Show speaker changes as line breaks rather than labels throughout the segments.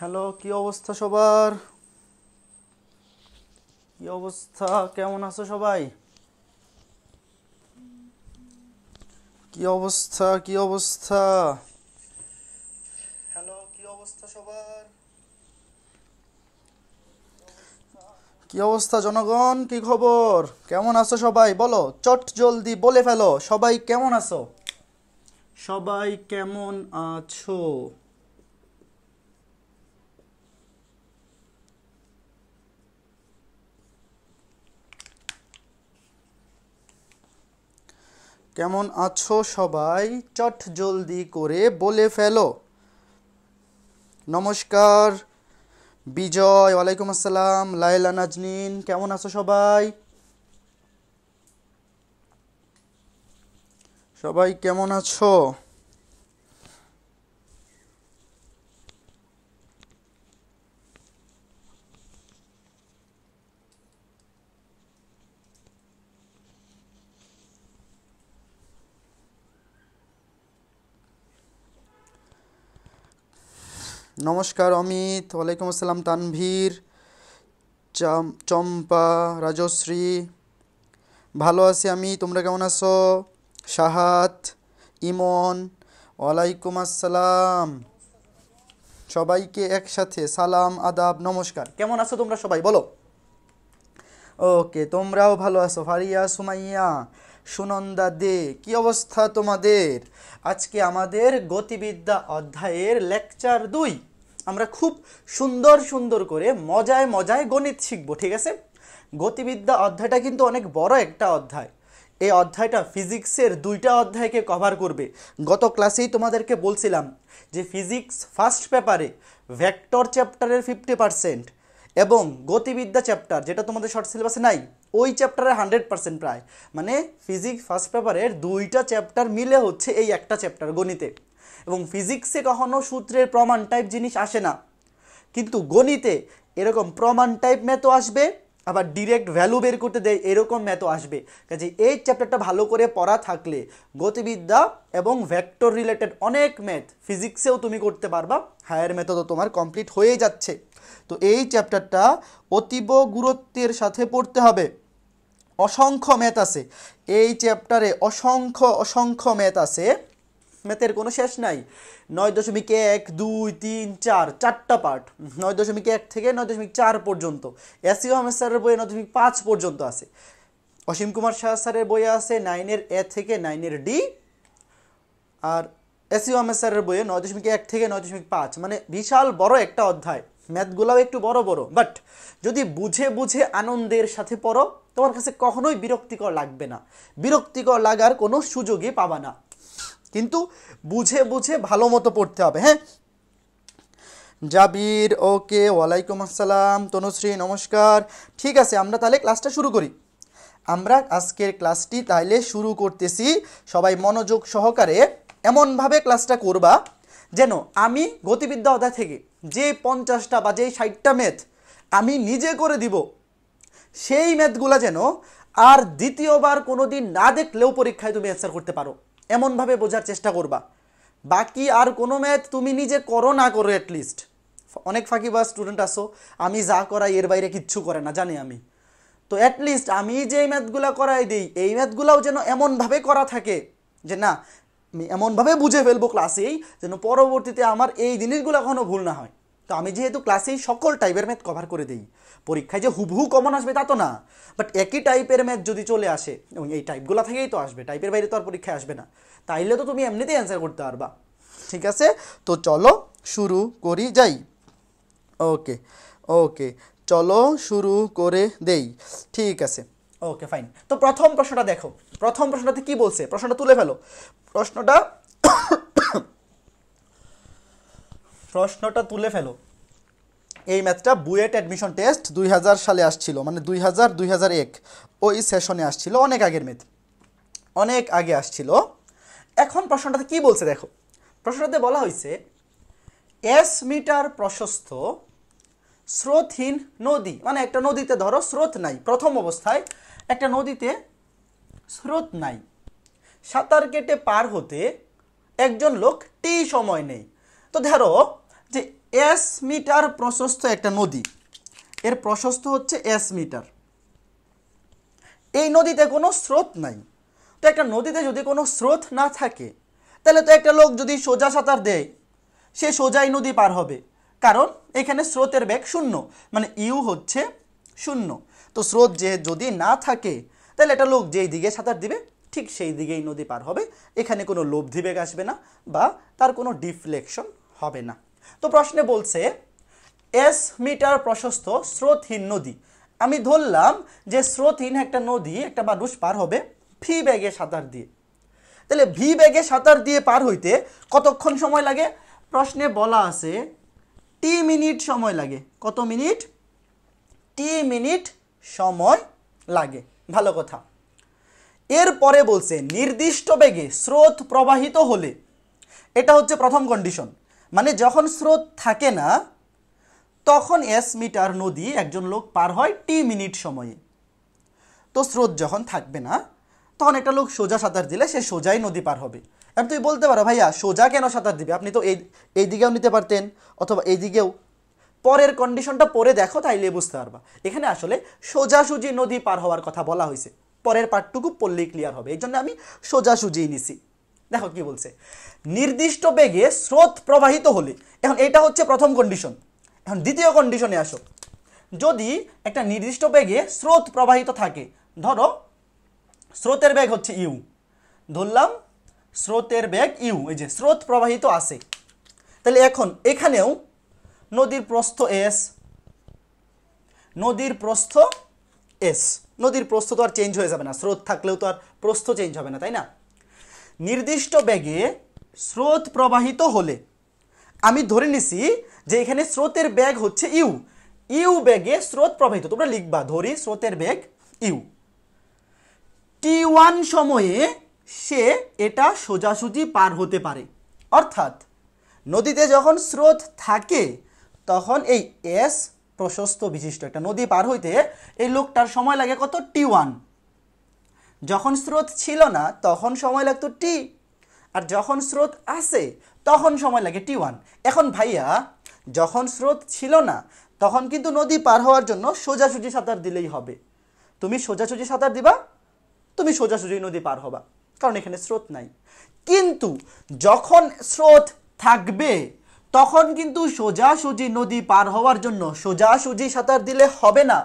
hello কি অবস্থা সবার কি অবস্থা কেমন আছো সবাই কি অবস্থা কি অবস্থা হ্যালো কি অবস্থা সবার কি অবস্থা জনগণ কি খবর কেমন আছো সবাই বলো চট জলদি বলে ফেলো সবাই কেমন আছো সবাই কেমন আছো কেমন আছো সবাই চট জলদি করে বলে ফেলো নমস্কার বিজয় ওয়ালাইকুম আসসালাম লাইলা নাজনিন কেমন আছো সবাই সবাই কেমন আছো নমস্কার অমিত ওয়ালাইকুম আসসালাম তানভীর চম্পা রাজশ্রী ভালো আছি আমি তোমরা কেমন আছো সাহাত ইমন ওয়ালাইকুম আসসালাম সবাইকে একসাথে সালাম আদাব নমস্কার কেমন আছো তোমরা সবাই বলো ওকে তোমরাও ভালো আছো ফারিয়া সুমাইয়া সুনন্দা দে কি অবস্থা তোমাদের আজকে আমাদের গতিবিদ্যা অধ্যায়ের লেকচার দুই আমরা খুব সুন্দর সুন্দর করে মজায় মজায় গণিত শিখবো ঠিক আছে গতিবিদ্যা অধ্যায়টা কিন্তু অনেক বড় একটা অধ্যায় এই অধ্যায়টা ফিজিক্সের দুইটা অধ্যায়কে কভার করবে গত ক্লাসেই তোমাদেরকে বলছিলাম যে ফিজিক্স ফার্স্ট পেপারে ভেক্টর চ্যাপ্টারের ফিফটি পারসেন্ট এবং গতিবিদ্যা চ্যাপ্টার যেটা তোমাদের শর্ট সিলেবাসে নাই ওই চ্যাপ্টারে হান্ড্রেড পার্সেন্ট প্রায় মানে ফিজিক্স ফার্স্ট পেপারের দুইটা চ্যাপ্টার মিলে হচ্ছে এই একটা চ্যাপ্টার গণিতে এবং ফিজিক্সে কখনও সূত্রের প্রমাণ টাইপ জিনিস আসে না কিন্তু গণিতে এরকম প্রমাণ টাইপ ম্যাথও আসবে আবার ডিরেক্ট ভ্যালু বের করতে দেয় এরকম ম্যাথও আসবে কাজে এই চ্যাপ্টারটা ভালো করে পড়া থাকলে গতিবিদ্যা এবং ভ্যাক্টর রিলেটেড অনেক ম্যাথ ফিজিক্সেও তুমি করতে পারবা হায়ার ম্যাথও তো তোমার কমপ্লিট হয়ে যাচ্ছে তো এই চ্যাপ্টারটা অতীব গুরুত্বের সাথে পড়তে হবে অসংখ্য ম্যাথ আছে এই চ্যাপ্টারে অসংখ্য অসংখ্য ম্যাথ আছে ম্যাথের কোনো শেষ নাই নয় দশমিক এক দুই তিন চার চারটা পার্ট নয় দশমিক এক থেকে নয় দশমিক চার পর্যন্ত এসিও আহমেদ স্যারের বইয়ে নয় দশমিক পাঁচ পর্যন্ত আছে অসীম কুমার শাহ স্যারের বইয়ে আছে নাইনের এ থেকে নাইনের ডি আর এসিও আহমেদ স্যারের বইয়ে নয় দশমিক এক থেকে নয় দশমিক পাঁচ মানে বিশাল বড় একটা অধ্যায় ম্যাথগুলাও একটু বড় বড় বাট যদি বুঝে বুঝে আনন্দের সাথে পড়ো তোমার কাছে কখনোই বিরক্তিকর লাগবে না বিরক্তিকর লাগার কোনো সুযোগই পাবা না কিন্তু বুঝে বুঝে ভালো মতো পড়তে হবে হ্যাঁ জাবির ওকে ওয়ালাইকুম আসসালাম তনুশ্রী নমস্কার ঠিক আছে আমরা তাহলে ক্লাসটা শুরু করি আমরা আজকের ক্লাসটি তাহলে শুরু করতেছি সবাই মনোযোগ সহকারে এমনভাবে ক্লাসটা করবা যেন আমি গতিবিদ্যা অধ্যায় থেকে যে পঞ্চাশটা বা যেই ষাটটা ম্যাথ আমি নিজে করে দিব সেই ম্যাথগুলো যেন আর দ্বিতীয়বার কোনো দিন না দেখলেও পরীক্ষায় তুমি অ্যান্সার করতে পারো এমনভাবে বোঝার চেষ্টা করবা বাকি আর কোনো ম্যাথ তুমি নিজে করো না করো অ্যাটলিস্ট অনেক ফাঁকি বা স্টুডেন্ট আসো আমি যা করাই এর বাইরে কিচ্ছু করে না জানি আমি তো অ্যাটলিস্ট আমি যে ম্যাথগুলো করাই দিই এই ম্যাথগুলোও যেন এমনভাবে করা থাকে যে না আমি এমনভাবে বুঝে ফেলবো ক্লাসেই যেন পরবর্তীতে আমার এই জিনিসগুলো এখনও ভুল না হয় তো আমি যেহেতু ক্লাসেই সকল টাইপের ম্যাথ কভার করে দিই পরীক্ষায় যে হুবহু কমন আসবে তা তো না বাট একই টাইপের ম্যাথ যদি চলে আসে এবং এই টাইপগুলো থেকেই তো আসবে টাইপের বাইরে তো আর পরীক্ষায় আসবে না তাইলে তো তুমি এমনিতেই অ্যান্সার করতে পারবা ঠিক আছে তো চলো শুরু করি যাই ওকে ওকে চলো শুরু করে দেই ঠিক আছে ওকে ফাইন তো প্রথম প্রশ্নটা দেখো প্রথম প্রশ্নটাতে কি বলছে প্রশ্নটা তুলে ফেলো প্রশ্নটা প্রশ্নটা তুলে ফেলো এই ম্যাথটা বুয়েট অ্যাডমিশন টেস্ট দুই হাজার সালে আসছিল মানে দুই হাজার দুই হাজার এক ওই সেশনে আসছিল অনেক আগের মেথ অনেক আগে আসছিল এখন প্রশ্নটাতে কি বলছে দেখো প্রশ্নটাতে বলা হয়েছে এস মিটার প্রশস্ত স্রোতহীন নদী মানে একটা নদীতে ধরো স্রোত নাই প্রথম অবস্থায় একটা নদীতে স্রোত নাই সাঁতার কেটে পার হতে একজন লোক টি সময় নেই তো ধরো যে এস মিটার প্রশস্ত একটা নদী এর প্রশস্ত হচ্ছে এস মিটার এই নদীতে কোনো স্রোত নাই তো একটা নদীতে যদি কোনো স্রোত না থাকে তাহলে তো একটা লোক যদি সোজা সাঁতার দেয় সে সোজাই নদী পার হবে কারণ এখানে স্রোতের বেগ শূন্য মানে ইউ হচ্ছে শূন্য তো স্রোত যে যদি না থাকে তাহলে একটা লোক যেই দিকে সাঁতার দিবে ঠিক সেই দিকেই নদী পার হবে এখানে কোনো লব্ধি বেগ আসবে না বা তার কোনো ডিফ্লেকশন হবে না তো প্রশ্নে বলছে এস মিটার প্রশস্ত স্রোতহীন নদী আমি ধরলাম যে স্রোতহীন একটা নদী একটা মানুষ পার হবে ভি ব্যাগে সাঁতার দিয়ে তাহলে ভি ব্যাগে সাঁতার দিয়ে পার হইতে কতক্ষণ সময় লাগে প্রশ্নে বলা আছে টি মিনিট সময় লাগে কত মিনিট টি মিনিট সময় লাগে ভালো কথা এরপরে বলছে নির্দিষ্ট বেগে স্রোত প্রবাহিত হলে এটা হচ্ছে প্রথম কন্ডিশন মানে যখন স্রোত থাকে না তখন এস মিটার নদী একজন লোক পার হয় টি মিনিট সময়ে তো স্রোত যখন থাকবে না তখন একটা লোক সোজা সাঁতার দিলে সে সোজাই নদী পার হবে এখন তুমি বলতে পারো ভাইয়া সোজা কেন সাঁতার দিবে আপনি তো এই এইদিকেও নিতে পারতেন অথবা এইদিকেও পরের কন্ডিশনটা পরে দেখো তাইলে বুঝতে পারবা এখানে আসলে সোজাসুজি নদী পার হওয়ার কথা বলা হয়েছে পরের পার্টটুকু পড়লেই ক্লিয়ার হবে এই জন্য আমি সোজাসুজি নিছি দেখো কি বলছে নির্দিষ্ট বেগে স্রোত প্রবাহিত হলে এখন এটা হচ্ছে প্রথম কন্ডিশন এখন দ্বিতীয় কন্ডিশনে আসো যদি একটা নির্দিষ্ট বেগে স্রোত প্রবাহিত থাকে ধরো স্রোতের বেগ হচ্ছে ইউ ধরলাম স্রোতের বেগ ইউ এই যে স্রোত প্রবাহিত আছে তাহলে এখন এখানেও নদীর প্রস্থ এস নদীর প্রস্থ এস নদীর প্রস্থ তো আর চেঞ্জ হয়ে যাবে না স্রোত থাকলেও তো আর প্রস্থ চেঞ্জ হবে না তাই না নির্দিষ্ট ব্যাগে স্রোত প্রবাহিত হলে আমি ধরে নিছি যে এখানে স্রোতের ব্যাগ হচ্ছে ইউ ইউ ব্যাগে স্রোত প্রবাহিত তোমরা লিখবা ধরি স্রোতের ব্যাগ ইউ টি ওয়ান সময়ে সে এটা সোজাসুজি পার হতে পারে অর্থাৎ নদীতে যখন স্রোত থাকে তখন এই এস প্রশস্ত বিশিষ্ট একটা নদী পার হইতে এই লোকটার সময় লাগে কত টি ওয়ান যখন স্রোত ছিল না তখন সময় লাগতো টি আর যখন স্রোত আসে তখন সময় লাগে টি ওয়ান এখন ভাইয়া যখন স্রোত ছিল না তখন কিন্তু নদী পার হওয়ার জন্য সোজাসুজি সাঁতার দিলেই হবে তুমি সোজাসুজি সাঁতার দিবা তুমি সোজাসুজি নদী পার হবা কারণ এখানে স্রোত নাই কিন্তু যখন স্রোত থাকবে তখন কিন্তু সোজাসুজি নদী পার হওয়ার জন্য সোজাসুজি সাঁতার দিলে হবে না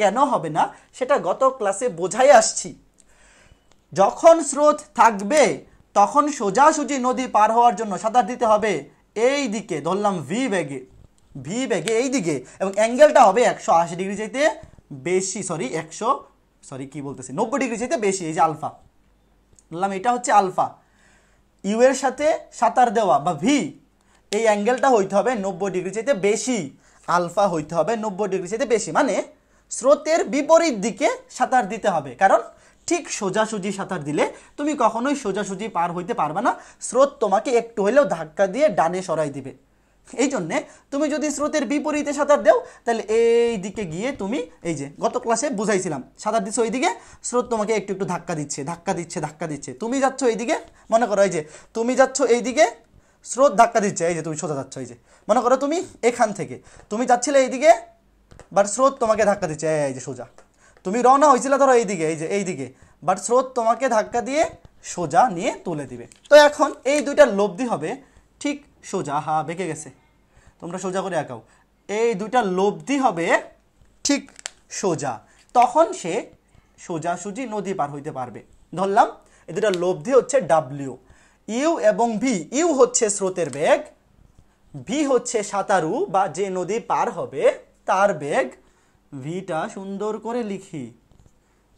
কেন হবে না সেটা গত ক্লাসে বোঝাই আসছি যখন স্রোত থাকবে তখন সোজাসুজি নদী পার হওয়ার জন্য সাঁতার দিতে হবে এই দিকে ধরলাম ভি ব্যাগে ভি ব্যাগে এই দিকে এবং অ্যাঙ্গেলটা হবে একশো আশি ডিগ্রি চাইতে বেশি সরি একশো সরি কি বলতেছি নব্বই ডিগ্রি চাইতে বেশি এই যে আলফা ধরলাম এটা হচ্ছে আলফা ইউ এর সাথে সাঁতার দেওয়া বা ভি এই অ্যাঙ্গেলটা হইতে হবে নব্বই ডিগ্রি চাইতে বেশি আলফা হইতে হবে নব্বই ডিগ্রি চাইতে বেশি মানে স্রোতের বিপরীত দিকে সাঁতার দিতে হবে কারণ ঠিক সোজাসুজি সাঁতার দিলে তুমি কখনোই সোজাসুজি পার হইতে পারবে না স্রোত তোমাকে একটু হলেও ধাক্কা দিয়ে ডানে সরাই দিবে এই জন্যে তুমি যদি স্রোতের বিপরীতে সাঁতার দেও তাহলে এই দিকে গিয়ে তুমি এই যে গত ক্লাসে বুঝাইছিলাম সাঁতার দিচ্ছ ওইদিকে স্রোত তোমাকে একটু একটু ধাক্কা দিচ্ছে ধাক্কা দিচ্ছে ধাক্কা দিচ্ছে তুমি যাচ্ছ এইদিকে মনে করো এই যে তুমি যাচ্ছ এইদিকে স্রোত ধাক্কা দিচ্ছে এই যে তুমি সোজা যাচ্ছ এই যে মনে করো তুমি এখান থেকে তুমি যাচ্ছিলে এইদিকে বাট স্রোত তোমাকে ধাক্কা দিচ্ছে এই যে সোজা তুমি রওনা হয়েছিলে ধরো এইদিকে এই যে এইদিকে বাট স্রোত তোমাকে ধাক্কা দিয়ে সোজা নিয়ে তুলে দিবে তো এখন এই দুইটা লব্ধি হবে ঠিক সোজা হা বেঁকে গেছে তোমরা সোজা করে আঁকাও এই দুইটা লব্ধি হবে ঠিক সোজা তখন সে সোজাসুজি নদী পার হইতে পারবে ধরলাম এই দুটা লব্ধি হচ্ছে ডাব্লিউ ইউ এবং ভি ইউ হচ্ছে স্রোতের বেগ ভি হচ্ছে সাঁতারু বা যে নদী পার হবে তার বেগ ভিটা সুন্দর করে লিখি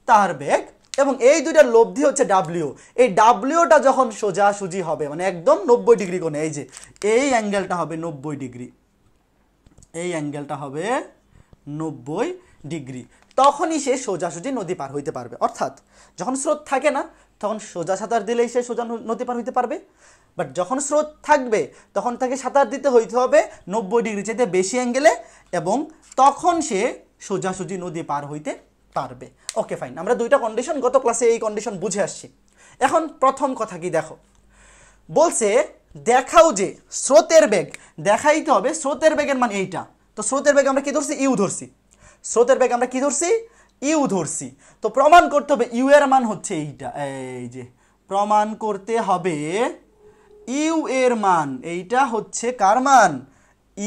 তার বেগ এবং এই দুইটার লব্ধি হচ্ছে ডাব্লিউ এই ডাব্লিউটা যখন সোজাসুজি হবে মানে একদম নব্বই ডিগ্রি কোণে এই যে এই অ্যাঙ্গেলটা হবে নব্বই ডিগ্রি এই অ্যাঙ্গেলটা হবে নব্বই ডিগ্রি তখনই সে সোজাসুজি নদী পার হইতে পারবে অর্থাৎ যখন স্রোত থাকে না তখন সোজা সাঁতার দিলেই সে সোজা নদী পার হইতে পারবে বাট যখন স্রোত থাকবে তখন তাকে সাঁতার দিতে হইতে হবে নব্বই ডিগ্রি চাইতে বেশি অ্যাঙ্গেলে এবং তখন সে সোজাসুজি নদী পার হইতে পারবে ওকে ফাইন আমরা দুইটা কন্ডিশন গত ক্লাসে এই কন্ডিশন বুঝে আসছি এখন প্রথম কথা কি দেখো বলছে দেখাও যে স্রোতের বেগ দেখাইতে হবে স্রোতের বেগের মান এইটা তো স্রোতের বেগ আমরা কি ধরছি ইউ ধরছি স্রোতের বেগ আমরা কি ধরছি ইউ ধরছি তো প্রমাণ করতে হবে ইউ এর মান হচ্ছে এইটা এই যে প্রমাণ করতে হবে ইউ এর মান এইটা হচ্ছে কার মান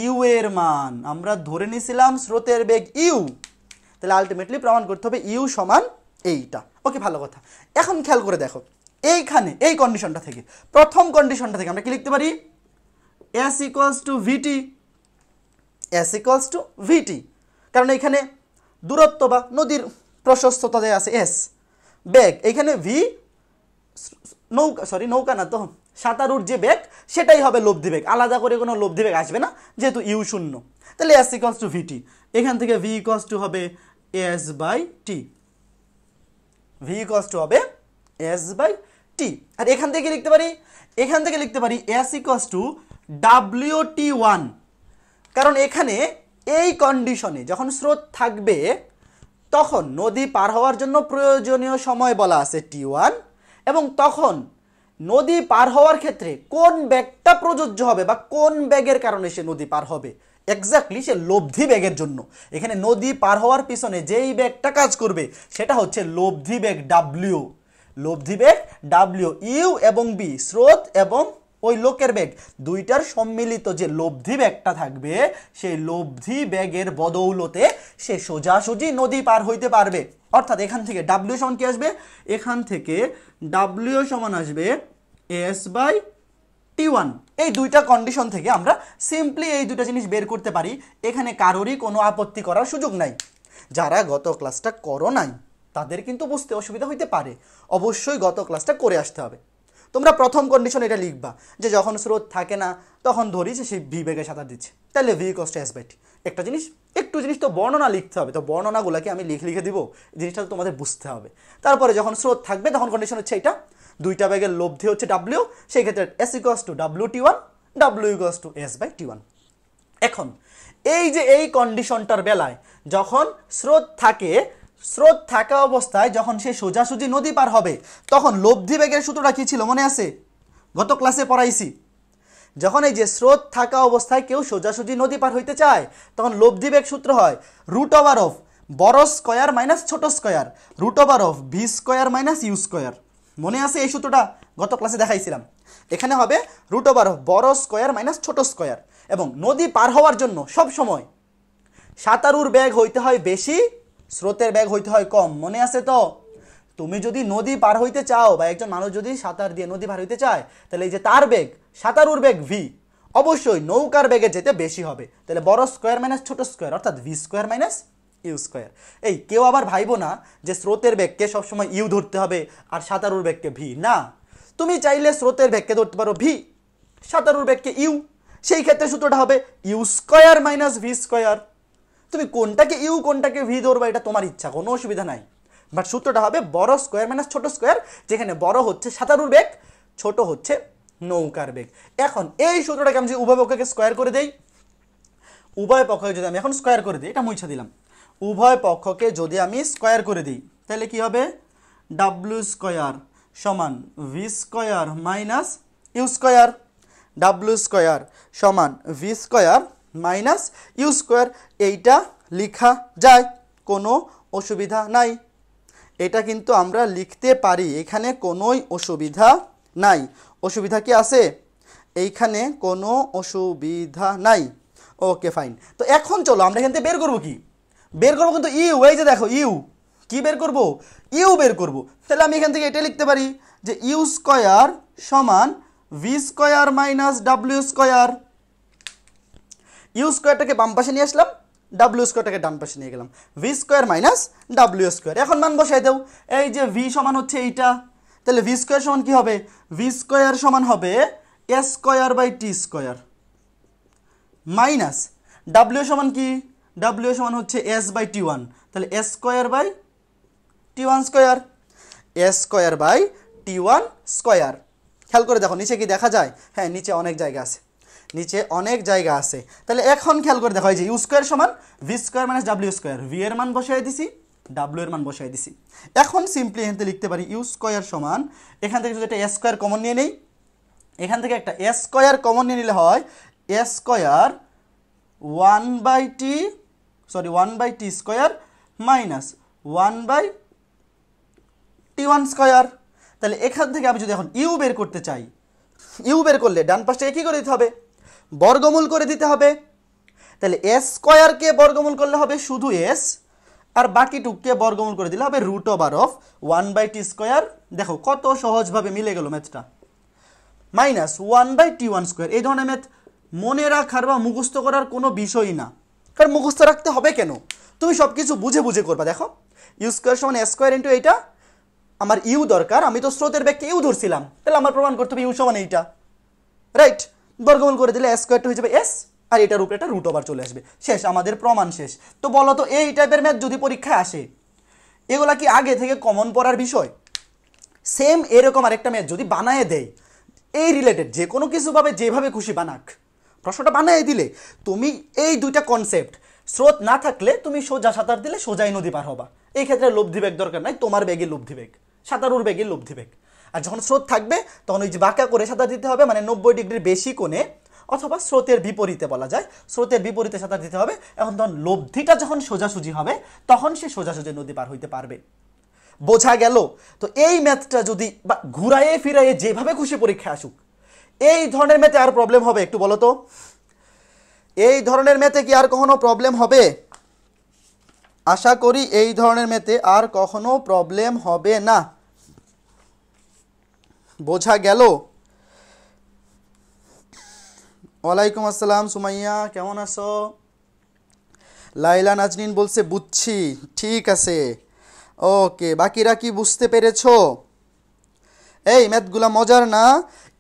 ইউ এর মান আমরা ধরে নিয়েছিলাম স্রোতের বেগ ইউ তাহলে আলটিমেটলি প্রমাণ করতে হবে ইউ সমান এইটা ওকে ভালো কথা এখন খেয়াল করে দেখো এইখানে এই কন্ডিশনটা থেকে প্রথম কন্ডিশনটা থেকে আমরা কি লিখতে পারি S equals to V T S equals to V T কারণ এখানে দূরত্ব বা নদীর প্রশস্ততা দেয় আছে এস বেগ এখানে ভি নৌকা সরি নৌকা না তো সাঁতারুর যে বেগ সেটাই হবে লব্ধি বেগ আলাদা করে কোনো লব্ধি বেগ আসবে না যেহেতু ইউ শূন্য তাহলে এস ইকস টু ভিটি এখান থেকে ভি ইকস টু হবে S by T V equals to হবে এস বাই টি আর এখান থেকে লিখতে পারি এখান থেকে লিখতে পারি S equals to W T one কারণ এখানে এই কন্ডিশনে যখন স্রোত থাকবে তখন নদী পার হওয়ার জন্য প্রয়োজনীয় সময় বলা আছে টি ওয়ান এবং তখন নদী পার হওয়ার ক্ষেত্রে কোন ব্যাগটা প্রযোজ্য হবে বা কোন ব্যাগের কারণে সে নদী পার হবে এক্স্যাক্টলি সে লব্ধি ব্যাগের জন্য এখানে নদী পার হওয়ার পিছনে যেই ব্যাগটা কাজ করবে সেটা হচ্ছে লব্ধি ব্যাগ ডাব্লিউ লব্ধি ব্যাগ ডাব্লিউ ইউ এবং বি স্রোত এবং ওই লোকের ব্যাগ দুইটার সম্মিলিত যে লব্ধি ব্যাগটা থাকবে সেই লব্ধি ব্যাগের বদৌলতে সে সোজাসুজি নদী পার হইতে পারবে অর্থাৎ এখান থেকে ডাব্লিউ সমান কি আসবে এখান থেকে ডাব্লিউ সমান আসবে এস বাই টি ওয়ান এই দুইটা কন্ডিশন থেকে আমরা সিম্পলি এই দুইটা জিনিস বের করতে পারি এখানে কারোরই কোনো আপত্তি করার সুযোগ নাই যারা গত ক্লাসটা করো নাই তাদের কিন্তু বুঝতে অসুবিধা হইতে পারে অবশ্যই গত ক্লাসটা করে আসতে হবে তোমরা প্রথম কন্ডিশন এটা লিখবা যে যখন স্রোত থাকে না তখন ধরি যে সেই ভি বেগে সাঁতার দিচ্ছে তাহলে ভি কস্ট এস বাই টি একটা জিনিস একটু জিনিস তো বর্ণনা লিখতে হবে তো বর্ণনাগুলোকে আমি লিখে লিখে দিব জিনিসটা তো তোমাদের বুঝতে হবে তারপরে যখন স্রোত থাকবে তখন কন্ডিশন হচ্ছে এটা দুইটা ব্যাগের লব্ধি হচ্ছে ডাব্লিউ সেই ক্ষেত্রে S equals to W T one W equals to S by T one এখন এই যে এই কন্ডিশনটার বেলায় যখন স্রোত থাকে স্রোত থাকা অবস্থায় যখন সে সোজাসুজি নদী পার হবে তখন লব্ধি বেগের সূত্রটা কী ছিল মনে আছে গত ক্লাসে পড়াইছি যখন এই যে স্রোত থাকা অবস্থায় কেউ সোজাসুজি নদী পার হইতে চায় তখন লব্ধি বেগ সূত্র হয় রুট ওভার অফ বড় স্কোয়ার মাইনাস ছোট square root over of V square minus U square মনে আছে এই সূত্রটা গত ক্লাসে দেখাইছিলাম এখানে হবে রুট ওভার অফ বড় স্কোয়ার মাইনাস ছোট স্কোয়ার এবং নদী পার হওয়ার জন্য সব সময় সাঁতারুর ব্যাগ হইতে হয় বেশি স্রোতের ব্যাগ হইতে হয় কম মনে আছে তো তুমি যদি নদী পার হইতে চাও বা একজন মানুষ যদি সাঁতার দিয়ে নদী পার হইতে চায় তাহলে এই যে তার বেগ সাঁতারুর বেগ ভি অবশ্যই নৌকার বেগে যেতে বেশি হবে তাহলে বড় স্কোয়ার মাইনাস ছোট স্কোয়ার অর্থাৎ V square minus U square এই কেউ আবার ভাইবো না যে স্রোতের বেগকে সবসময় ইউ ধরতে হবে আর সাঁতারুর বেগকে ভি না তুমি চাইলে স্রোতের বেগকে ধরতে পারো ভি সাঁতারুর বেগকে ইউ সেই ক্ষেত্রে সূত্রটা হবে U square minus V square তুমি কোনটাকে ইউ কোনটাকে ভি ধরবা এটা তোমার ইচ্ছা কোনো অসুবিধা নাই বাট সূত্রটা হবে বড় স্কোয়ার মাইনাস ছোট স্কোয়ার যেখানে বড় হচ্ছে সাঁতারুর বেগ ছোট হচ্ছে নৌকার বেগ এখন এই সূত্রটাকে আমি যদি উভয় পক্ষকে স্কোয়ার করে দেই উভয় পক্ষকে যদি আমি এখন স্কোয়ার করে দিই এটা মুছে দিলাম উভয় পক্ষকে যদি আমি স্কোয়ার করে দিই তাহলে কি হবে ডাব্লু স্কোয়ার সমান V square minus U square W square সমান V square minus U square এইটা লিখা যায় কোনো অসুবিধা নাই এটা কিন্তু আমরা লিখতে পারি এখানে কোনোই অসুবিধা নাই অসুবিধা কি আছে এইখানে কোনো অসুবিধা নাই ওকে ফাইন তো এখন চলো আমরা এখান থেকে বের করবো কি বের করবো কিন্তু ইউ এই যে দেখো ইউ কি বের করব ইউ বের করব তাহলে আমি এখান থেকে এটা লিখতে পারি যে ইউ স্কয়ার সমান V square minus W square U স্কোয়ারটাকে বাম পাশে নিয়ে আসলাম ডাব্লিউ স্কোয়ারটাকে ডান পাশে নিয়ে গেলাম V square minus W square এখন মান বসাই দেও এই যে ভি সমান হচ্ছে এইটা তাহলে ভি স্কোয়ার সমান কী হবে ভি স্কোয়ার সমান হবে A square by T square minus W সমান কি ডাব্লিউ সমান হচ্ছে এস বাই টি ওয়ান তাহলে S square by T one square S square by T one square খেয়াল করে দেখো নিচে কি দেখা যায় হ্যাঁ নিচে অনেক জায়গা আছে নিচে অনেক জায়গা আছে তাহলে এখন খেয়াল করে দেখা যে ইউ স্কোয়ার সমান V square minus W square V এর মান বসাই দিছি ডাব্লিউ এর মান বসাই দিছি এখন সিম্পলি এখান লিখতে পারি ইউ স্কোয়ার সমান এখান থেকে যদি একটা এ স্কোয়ার কমন নিয়ে নেই এখান থেকে একটা এস স্কোয়ার কমন নিয়ে নিলে হয় S square one by T sorry one by T square minus one by T one square তাহলে এখান থেকে আমি যদি এখন ইউ বের করতে চাই ইউ বের করলে ডান পাশটাকে কী করে দিতে হবে বর্গমূল করে দিতে হবে তাহলে এস স্কোয়ারকে বর্গমূল করলে হবে শুধু এস আর বাকি টুককে বর্গমূল করে দিলে হবে root over of one by T square দেখো কত সহজভাবে মিলে গেল ম্যাথটা minus one by T one square এই ধরনের ম্যাথ মনে রাখার বা মুখস্থ করার কোনো বিষয়ই না কারণ মুখস্থ রাখতে হবে কেন তুমি সব কিছু বুঝে বুঝে করবা দেখো ইউ স্কোয়ার সমান এস স্কোয়ার ইন্টু এইটা আমার ইউ দরকার আমি তো স্রোতের ব্যাগকে ইউ ধরছিলাম তাহলে আমার প্রমাণ করতে হবে ইউ সমান এইটা রাইট বর্গমূল করে দিলে এস স্কোয়ারটা হয়ে যাবে এস আর এটার উপরে একটা রুট ওভার চলে আসবে শেষ আমাদের প্রমাণ শেষ তো বলো তো এই টাইপের ম্যাথ যদি পরীক্ষায় আসে এগুলা কি আগে থেকে কমন পড়ার বিষয় সেম এরকম আরেকটা ম্যাথ যদি বানায় দেয় এই রিলেটেড যে কোনো কিছুভাবে যেভাবে খুশি বানাক প্রশ্নটা বানায় দিলে তুমি এই দুইটা কনসেপ্ট স্রোত না থাকলে তুমি সোজা সাঁতার দিলে সোজাই নদী পার হবা এই ক্ষেত্রে লব্ধি ব্যাগ দরকার নাই তোমার ব্যাগে লব্ধি ব্যাগ সাঁতারুর ব্যাগে লব্ধি ব্যাগ আর যখন স্রোত থাকবে তখন ওই যে বাঁকা করে সাঁতার দিতে হবে মানে নব্বই ডিগ্রির বেশি কোণে অথবা স্রোতের বিপরীতে বলা যায় স্রোতের বিপরীতে সাঁতার দিতে হবে এখন তখন লব্ধিটা যখন সোজাসুজি হবে তখন সে সোজাসুজি নদী পার হইতে পারবে বোঝা গেল তো এই ম্যাথটা যদি বা ঘুরাইয়ে ফিরাইয়ে যেভাবে খুশি পরীক্ষা আসুক এই ধরনের ম্যাথে আর প্রবলেম হবে একটু বলো তো এই ধরনের ম্যাথে কি আর কখনো প্রবলেম হবে আশা করি এই ধরনের ম্যাথে আর কখনো প্রবলেম হবে না বোঝা গেল ওয়ালাইকুম আসসালাম সুমাইয়া কেমন আছো লাইলা নাজনিন বলছে বুঝছি ঠিক আছে ওকে বাকিরা কি বুঝতে পেরেছো এই ম্যাথগুলো মজার না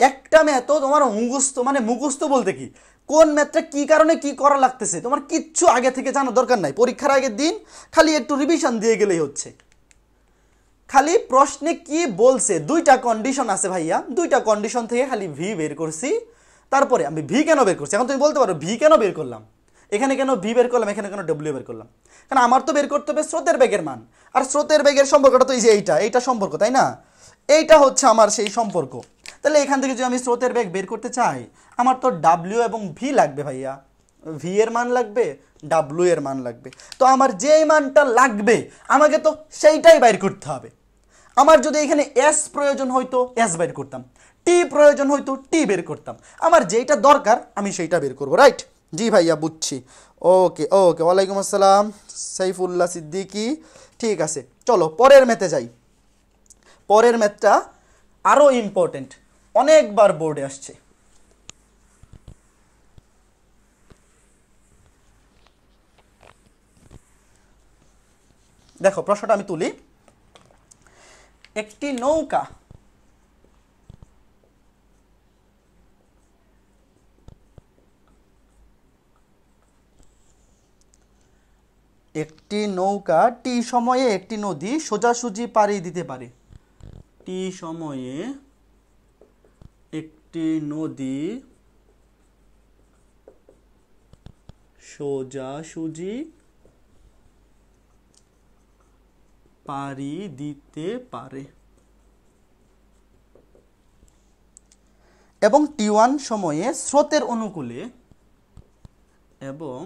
একটা তো তোমার মুখস্থ মানে মুখস্থ বলতে কি কোন ম্যাথটা কি কারণে কি করা লাগতেছে তোমার কিচ্ছু আগে থেকে জানা দরকার নাই পরীক্ষার আগের দিন খালি একটু রিভিশন দিয়ে গেলেই হচ্ছে খালি প্রশ্নে কি বলছে দুইটা কন্ডিশন আছে ভাইয়া দুইটা কন্ডিশন থেকে খালি ভি বের করছি তারপরে আমি ভি কেন বের করছি এখন তুমি বলতে পারো ভি কেন বের করলাম এখানে কেন ভি বের করলাম এখানে কেন ডব্লিউ বের করলাম কারণ আমার তো বের করতে হবে স্রোতের বেগের মান আর স্রোতের বেগের সম্পর্কটা তো এই যে এইটা এইটা সম্পর্ক তাই না এইটা হচ্ছে আমার সেই সম্পর্ক তাহলে এখান থেকে যদি আমি স্রোতের বেগ বের করতে চাই আমার তো ডাব্লিউ এবং ভি লাগবে ভাইয়া ভি এর মান লাগবে ডাব্লিউ এর মান লাগবে তো আমার যে মানটা লাগবে আমাকে তো সেইটাই বাইর করতে হবে আমার যদি এখানে এস প্রয়োজন হইতো এস বের করতাম টি প্রয়োজন হইতো টি বের করতাম আমার যেইটা দরকার আমি সেইটা বের করব রাইট জি ভাইয়া বুঝছি ওকে ওকে ওয়ালাইকুম আসসালাম সাইফুল্লাহ সিদ্দিকি ঠিক আছে চলো পরের ম্যাথে যাই পরের ম্যাথটা আরও ইম্পর্টেন্ট অনেকবার বোর্ডে আসছে দেখো প্রশ্নটা আমি তুলি একটি নৌকা একটি নৌকা টি সময়ে একটি নদী সোজাসুজি পাড়ি দিতে পারে টি সময়ে একটি নদী সোজাসুজি পারি দিতে পারে এবং টি ওয়ান সময়ে স্রোতের অনুকূলে এবং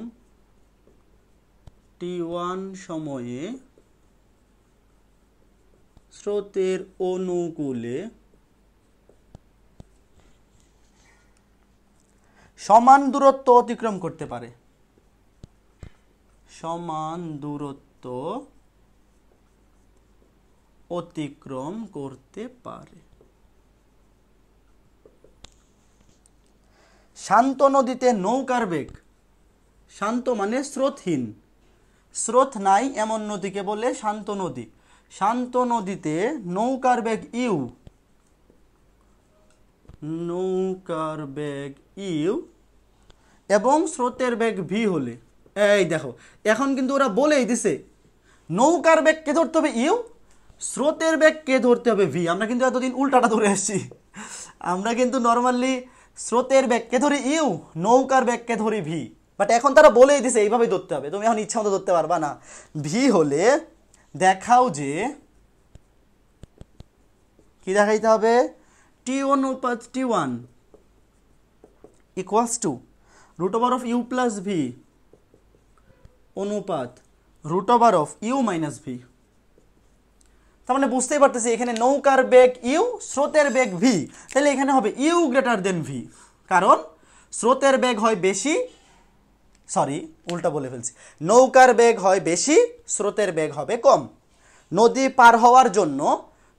টি ওয়ান সময়ে স্রোতের অনুকূলে সমান দূরত্ব অতিক্রম করতে পারে সমান দূরত্ব অতিক্রম করতে পারে শান্ত নদীতে নৌকার বেগ শান্ত মানে স্রোতহীন স্রোত নাই এমন নদীকে বলে শান্ত নদী শান্ত নদীতে নৌকার বেগ ইউ নৌকার বেগ ইউ এবং স্রোতের বেগ ভি হলে এই দেখো এখন কিন্তু ওরা বলেই দিছে নৌকার বেগকে ধরতে হবে ইউ স্রোতের বেগকে ধরতে হবে ভি আমরা কিন্তু এতদিন উল্টাটা ধরে আসছি আমরা কিন্তু নর্মালি স্রোতের ব্যাগকে ধরি ইউ নৌকার ব্যাগকে ধরি ভি বাট এখন তারা বলেই দিছে এইভাবেই ধরতে হবে তুমি এখন ইচ্ছা মতো ধরতে পারবা না ভি হলে দেখাও যে কি দেখাইতে হবে T one plus T one equals to root over of U plus V অনুপাত root over of U minus V তার মানে বুঝতেই পারতেছি এখানে নৌকার বেগ ইউ স্রোতের বেগ ভি তাহলে এখানে হবে ইউ গ্রেটার দেন ভি কারণ স্রোতের বেগ হয় বেশি সরি উল্টা বলে ফেলছি নৌকার বেগ হয় বেশি স্রোতের বেগ হবে কম নদী পার হওয়ার জন্য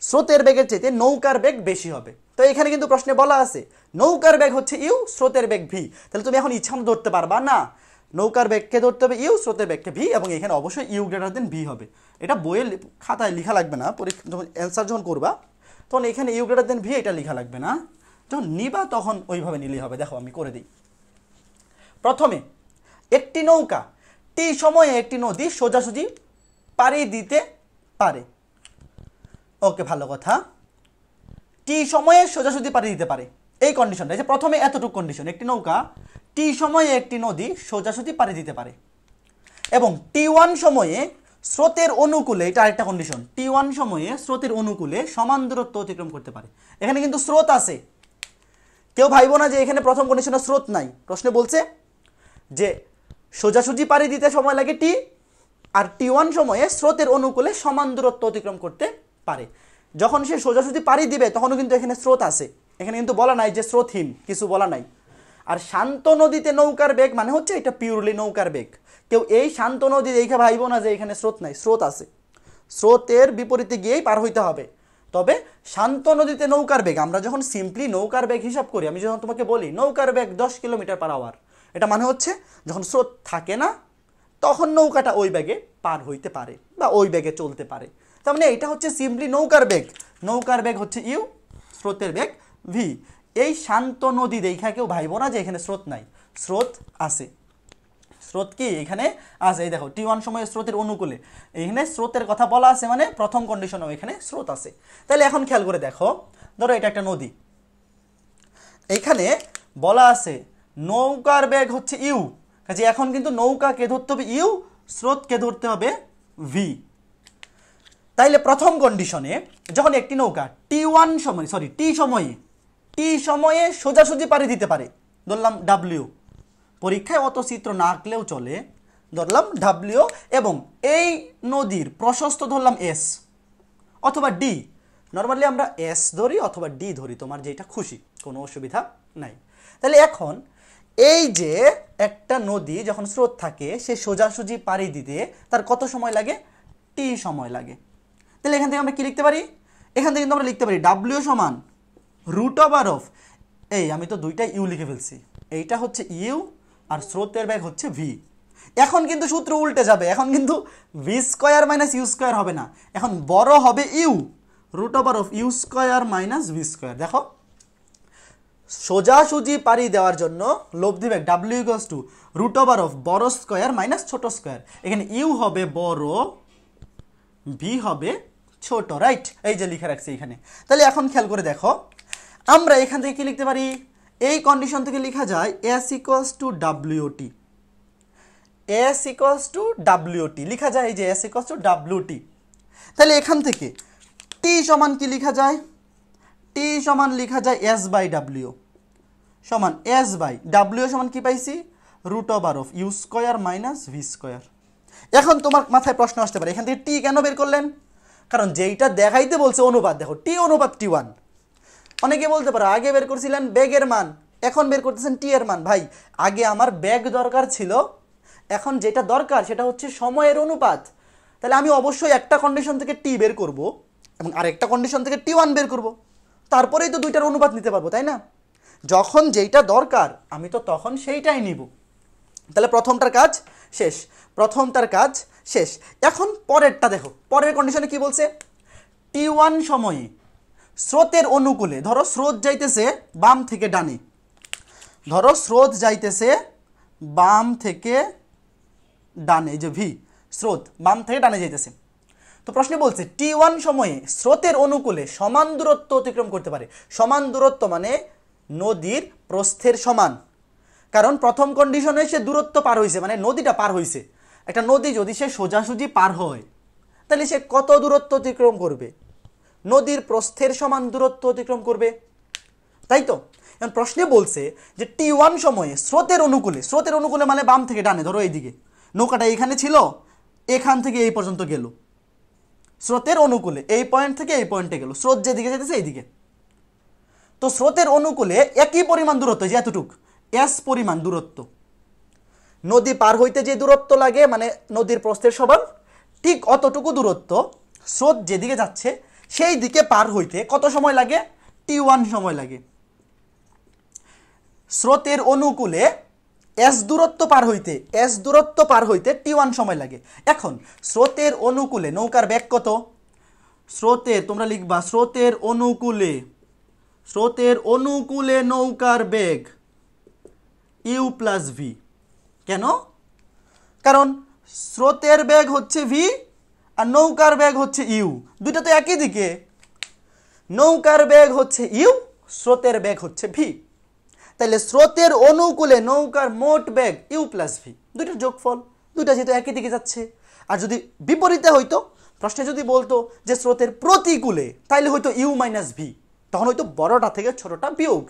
স্রোতের বেগের চাইতে নৌকার বেগ বেশি হবে তো এখানে কিন্তু প্রশ্নে বলা আছে নৌকার বেগ হচ্ছে ইউ স্রোতের বেগ ভি তাহলে তুমি এখন ইচ্ছা ধরতে পারবা না নৌকার ব্যাখ্যা ধরতে হবে ইউ স্রোতের ব্যাখ্যা ভি এবং এখানে অবশ্যই ইউ গ্রেটার দেন ভি হবে এটা বইয়ের খাতায় লেখা লাগবে না পরীক্ষা যখন অ্যান্সার যখন করবা তখন এখানে ইউ গ্রেটার দেন ভি এটা লেখা লাগবে না যখন নিবা তখন ওইভাবে নিলেই হবে দেখো আমি করে দিই প্রথমে একটি নৌকা টি সময়ে একটি নদী সোজাসুজি পারি দিতে পারে ওকে ভালো কথা টি সময়ে সোজাসুজি পারি দিতে পারে এই কন্ডিশনটা যে প্রথমে এতটুকু কন্ডিশন একটি নৌকা টি সময়ে একটি নদী সোজাসুজি পাড়ি দিতে পারে এবং টি ওয়ান সময়ে স্রোতের অনুকূলে এটা আরেকটা কন্ডিশন টি ওয়ান সময়ে স্রোতের অনুকূলে সমান দূরত্ব অতিক্রম করতে পারে এখানে কিন্তু স্রোত আছে কেউ ভাইব না যে এখানে প্রথম কন্ডিশনে স্রোত নাই প্রশ্নে বলছে যে সোজাসুজি পাড়ি দিতে সময় লাগে টি আর টি ওয়ান সময়ে স্রোতের অনুকূলে সমান দূরত্ব অতিক্রম করতে পারে যখন সে সোজাসুজি পাড়ি দিবে তখনও কিন্তু এখানে স্রোত আছে এখানে কিন্তু বলা নাই যে স্রোতহীন কিছু বলা নাই আর শান্ত নদীতে নৌকার বেগ মানে হচ্ছে এটা পিওরলি নৌকার বেগ কেউ এই শান্ত নদী দেখে ভাইব না যে এখানে স্রোত নাই স্রোত আছে স্রোতের বিপরীতে গিয়েই পার হইতে হবে তবে শান্ত নদীতে নৌকার বেগ আমরা যখন সিম্পলি নৌকার বেগ হিসাব করি আমি যখন তোমাকে বলি নৌকার বেগ দশ কিলোমিটার পার আওয়ার এটা মানে হচ্ছে যখন স্রোত থাকে না তখন নৌকাটা ওই ব্যাগে পার হইতে পারে বা ওই ব্যাগে চলতে পারে তার মানে এটা হচ্ছে সিম্পলি নৌকার বেগ নৌকার বেগ হচ্ছে ইউ স্রোতের বেগ ভি এই শান্ত নদী দেখা কেউ ভাইব না যে এখানে স্রোত নাই স্রোত আছে স্রোত কি এখানে আছে এই দেখো টি ওয়ান সময় স্রোতের অনুকূলে এখানে স্রোতের কথা বলা আছে মানে প্রথম কন্ডিশনেও এখানে স্রোত আছে তাহলে এখন খেয়াল করে দেখো ধরো এটা একটা নদী এখানে বলা আছে নৌকার বেগ হচ্ছে ইউ কাজে এখন কিন্তু নৌকাকে ধরতে হবে ইউ স্রোতকে ধরতে হবে ভি তাইলে প্রথম কন্ডিশনে যখন একটি নৌকা টি ওয়ান সময় সরি টি সময়ে টি সময়ে সোজাসুজি পারি দিতে পারে ধরলাম ডাব্লিউ পরীক্ষায় অত চিত্র না আঁকলেও চলে ধরলাম ডাব্লিউ এবং এই নদীর প্রশস্ত ধরলাম এস অথবা ডি নর্মালি আমরা এস ধরি অথবা ডি ধরি তোমার যেটা খুশি কোনো অসুবিধা নাই তাহলে এখন এই যে একটা নদী যখন স্রোত থাকে সে সোজাসুজি পারি দিতে তার কত সময় লাগে টি সময় লাগে তাহলে এখান থেকে আমরা কি লিখতে পারি এখান থেকে কিন্তু আমরা লিখতে পারি ডাব্লিউ সমান রুট ওভার অফ এই আমি তো দুইটা ইউ লিখে ফেলছি এইটা হচ্ছে ইউ আর স্রোতের ব্যাগ হচ্ছে ভি এখন কিন্তু সূত্র উল্টে যাবে এখন কিন্তু V square minus U square হবে না এখন বড় হবে U root over of U square minus V square দেখো সোজাসুজি পারি দেওয়ার জন্য লব্ধি ব্যাগ W goes to root over of বড় স্কোয়ার মাইনাস ছোট স্কোয়ার এখানে ইউ হবে বড় ভি হবে ছোট রাইট এই যে লিখে রাখছি এখানে তাহলে এখন খেয়াল করে দেখো আমরা এখান থেকে কি লিখতে পারি এই কন্ডিশন থেকে লেখা যায় S equals to W T S equals to W T লেখা যায় এই যে এস ইকোয়ালস টু ডাব্লিউটি তাহলে এখান থেকে টি সমান কি লিখা যায় টি সমান লিখা যায় এস বাই ডাব্লিউ সমান এস বাই ডাব্লিউ সমান কি পাইছি রুট অফ আর of U square minus V square এখন তোমার মাথায় প্রশ্ন আসতে পারে এখান থেকে টি কেন বের করলেন কারণ যেইটা দেখাইতে বলছে অনুবাদ দেখো টি অনুবাদ টি ওয়ান অনেকে বলতে পারে আগে বের করছিলেন ব্যাগের মান এখন বের করতেছেন টি এর মান ভাই আগে আমার ব্যাগ দরকার ছিল এখন যেটা দরকার সেটা হচ্ছে সময়ের অনুপাত তাহলে আমি অবশ্যই একটা কন্ডিশন থেকে টি বের করব এবং আরেকটা কন্ডিশন থেকে টি ওয়ান বের করব তারপরেই তো দুইটার অনুপাত নিতে পারবো তাই না যখন যেইটা দরকার আমি তো তখন সেইটাই নিব তাহলে প্রথমটার কাজ শেষ প্রথমটার কাজ শেষ এখন পরেরটা দেখো পরের কন্ডিশনে কি বলছে টি ওয়ান সময়ে স্রোতের অনুকূলে ধরো স্রোত যাইতেছে বাম থেকে ডানে ধরো স্রোত যাইতেছে বাম থেকে ডানে যে ভি স্রোত বাম থেকে ডানে যাইতেছে তো প্রশ্নে বলছে টি ওয়ান সময়ে স্রোতের অনুকূলে সমান দূরত্ব অতিক্রম করতে পারে সমান দূরত্ব মানে নদীর প্রস্থের সমান কারণ প্রথম কন্ডিশনে সে দূরত্ব পার হয়েছে মানে নদীটা পার হয়েছে একটা নদী যদি সে সোজাসুজি পার হয় তাহলে সে কত দূরত্ব অতিক্রম করবে নদীর প্রস্থের সমান দূরত্ব অতিক্রম করবে তাই তো এখন প্রশ্নে বলছে যে টি ওয়ান সময়ে স্রোতের অনুকূলে স্রোতের অনুকূলে মানে বাম থেকে ডানে ধরো এইদিকে নৌকাটা এখানে ছিল এখান থেকে এই পর্যন্ত গেল স্রোতের অনুকূলে এই পয়েন্ট থেকে এই পয়েন্টে গেল স্রোত যেদিকে যেতেছে এইদিকে তো স্রোতের অনুকূলে একই পরিমাণ দূরত্ব যে এতটুক এস পরিমাণ দূরত্ব নদী পার হইতে যে দূরত্ব লাগে মানে নদীর প্রস্থের সমান ঠিক অতটুকু দূরত্ব স্রোত যেদিকে যাচ্ছে সেই দিকে পার হইতে কত সময় লাগে টি ওয়ান সময় লাগে স্রোতের অনুকূলে এস দূরত্ব পার হইতে এস দূরত্ব পার হইতে টি ওয়ান সময় লাগে এখন স্রোতের অনুকূলে নৌকার ব্যাগ কত স্রোতের তোমরা লিখবা স্রোতের অনুকূলে স্রোতের অনুকূলে নৌকার বেগ ইউ প্লাস ভি কেন কারণ স্রোতের বেগ হচ্ছে ভি আর নৌকার বেগ হচ্ছে ইউ দুইটা তো একই দিকে নৌকার বেগ হচ্ছে ইউ স্রোতের বেগ হচ্ছে ভি তাহলে স্রোতের অনুকূলে নৌকার মোট বেগ ইউ প্লাস ভি দুইটার যোগফল দুইটা যেহেতু একই দিকে যাচ্ছে আর যদি বিপরীতে হইতো প্রশ্নে যদি বলতো যে স্রোতের প্রতিকূলে তাইলে হয়তো ইউ মাইনাস ভি তখন হয়তো বড়টা থেকে ছোটটা বিয়োগ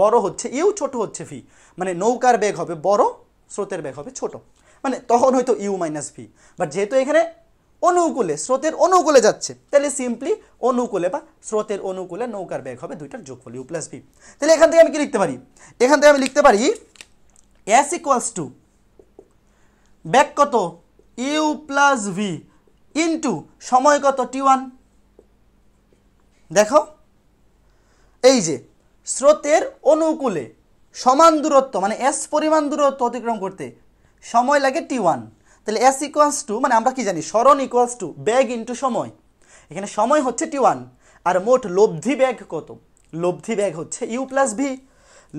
বড় হচ্ছে ইউ ছোট হচ্ছে ভি মানে নৌকার বেগ হবে বড় স্রোতের বেগ হবে ছোট মানে তখন হয়তো ইউ মাইনাস ভি বাট যেহেতু এখানে অনুকূলে স্রোতের অনুকূলে যাচ্ছে তাহলে সিম্পলি অনুকূলে বা স্রোতের অনুকূলে নৌকার বেগ হবে দুইটার যোগফল ইউ প্লাস ভি তাহলে এখান থেকে আমি কি লিখতে পারি এখান থেকে আমি লিখতে পারি এস ইকুয়ালস টু ব্যাক কত ইউ প্লাস ভি ইন্টু সময় কত টি ওয়ান দেখো এই যে স্রোতের অনুকূলে সমান দূরত্ব মানে এস পরিমাণ দূরত্ব অতিক্রম করতে সময় লাগে টি ওয়ান তাহলে এস ইকুয়ালস টু মানে আমরা কি জানি স্মরণ ইকুয়ালস টু ব্যাগ ইন্টু সময় এখানে সময় হচ্ছে টি ওয়ান আর মোট লব্ধি ব্যাগ কত লব্ধি ব্যাগ হচ্ছে ইউ প্লাস ভি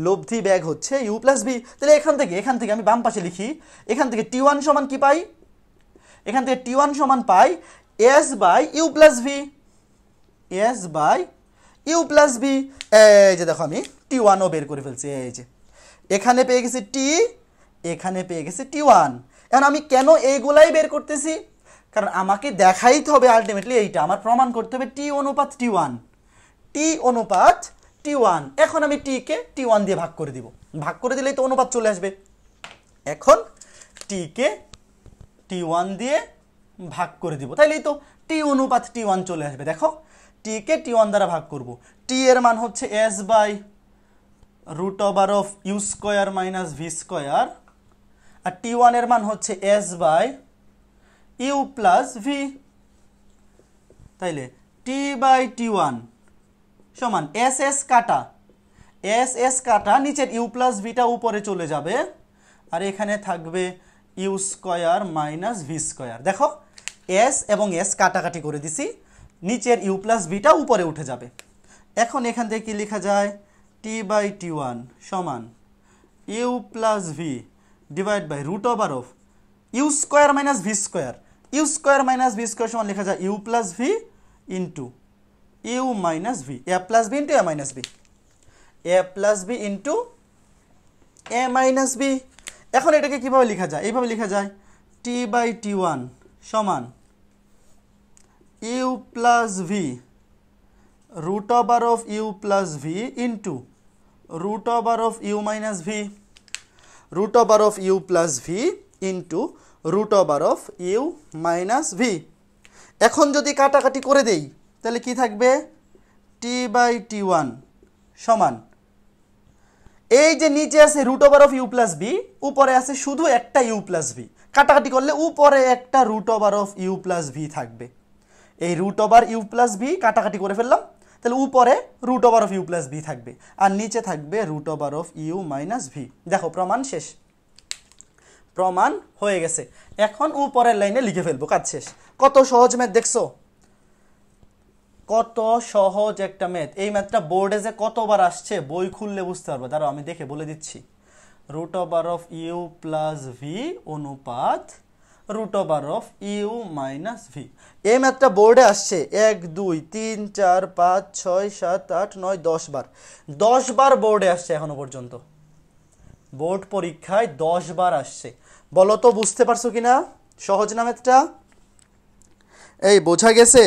লব্ধি ব্যাগ হচ্ছে ইউ প্লাস ভি তাহলে এখান থেকে এখান থেকে আমি বাম পাশে লিখি এখান থেকে টি ওয়ান সমান কি পাই এখান থেকে টি ওয়ান সমান পাই S by U plus V S by U plus V এই যে দেখো আমি টি ওয়ানও বের করে ফেলছি এই যে এখানে পেয়ে গেছি টি এখানে পেয়ে গেছি টি ওয়ান এখন আমি কেন এইগুলাই বের করতেছি কারণ আমাকে দেখাইতে হবে আলটিমেটলি এইটা আমার প্রমাণ করতে হবে টি অনুপাত টি ওয়ান টি অনুপাত টি ওয়ান এখন আমি টিকে টি ওয়ান দিয়ে ভাগ করে দিব ভাগ করে দিলেই তো অনুপাত চলে আসবে এখন টিকে টি ওয়ান দিয়ে ভাগ করে দিব তাইলেই তো টি অনুপাত টি ওয়ান চলে আসবে দেখো টিকে টি ওয়ান দ্বারা ভাগ করব টি এর মান হচ্ছে S by root over of U square minus V square আর টি ওয়ানের মান হচ্ছে S by U plus V তাইলে টি বাই টি ওয়ান সমান এস এস কাটা এস এস কাটা নিচের ইউ প্লাস ভিটা উপরে চলে যাবে আর এখানে থাকবে U square minus V square দেখো এস এবং এস কাটাকাটি করে দিছি নিচের ইউ প্লাস ভিটা উপরে উঠে যাবে এখন এখান থেকে কী লেখা যায় টি বাই টি ওয়ান সমান U plus V divide by root over of U square minus V square U square minus V square সমান লেখা যায় U plus V into U minus V A plus V into A minus V A plus B into A minus V এখন এটাকে কীভাবে লেখা যায় এইভাবে লেখা যায় টি বাই টি ওয়ান সমান U plus V root over of u plus v into root over of U minus V root over of u plus v into root over of U minus V এখন যদি কাটাকাটি করে দেই তাহলে কি থাকবে টি by T one সমান এই যে নিচে আছে root over of U plus V উপরে আছে শুধু একটা ইউ প্লাস ভি কাটাকাটি করলে উপরে একটা root over of U plus V থাকবে এই root over U plus V কাটাকাটি করে ফেললাম তাহলে উপরে root over of U plus V থাকবে আর নিচে থাকবে root over of U minus V দেখো প্রমাণ শেষ প্রমাণ হয়ে গেছে এখন উপরের লাইনে লিখে ফেলবো কাজ শেষ কত সহজ ম্যাথ দেখছো কত সহজ একটা ম্যাথ এই ম্যাথটা বোর্ডে যে কতবার আসছে বই খুললে বুঝতে পারবো দাঁড়াও আমি দেখে বলে দিচ্ছি root over of U plus V অনুপাত root over of U minus V এই ম্যাথটা বোর্ডে আসছে এক দুই তিন চার পাঁচ ছয় সাত আট নয় দশ বার দশ বার বোর্ডে আসছে এখনো পর্যন্ত বোর্ড পরীক্ষায় দশ বার আসছে বলো তো বুঝতে পারছো কি না সহজ না ম্যাথটা এই বোঝা গেছে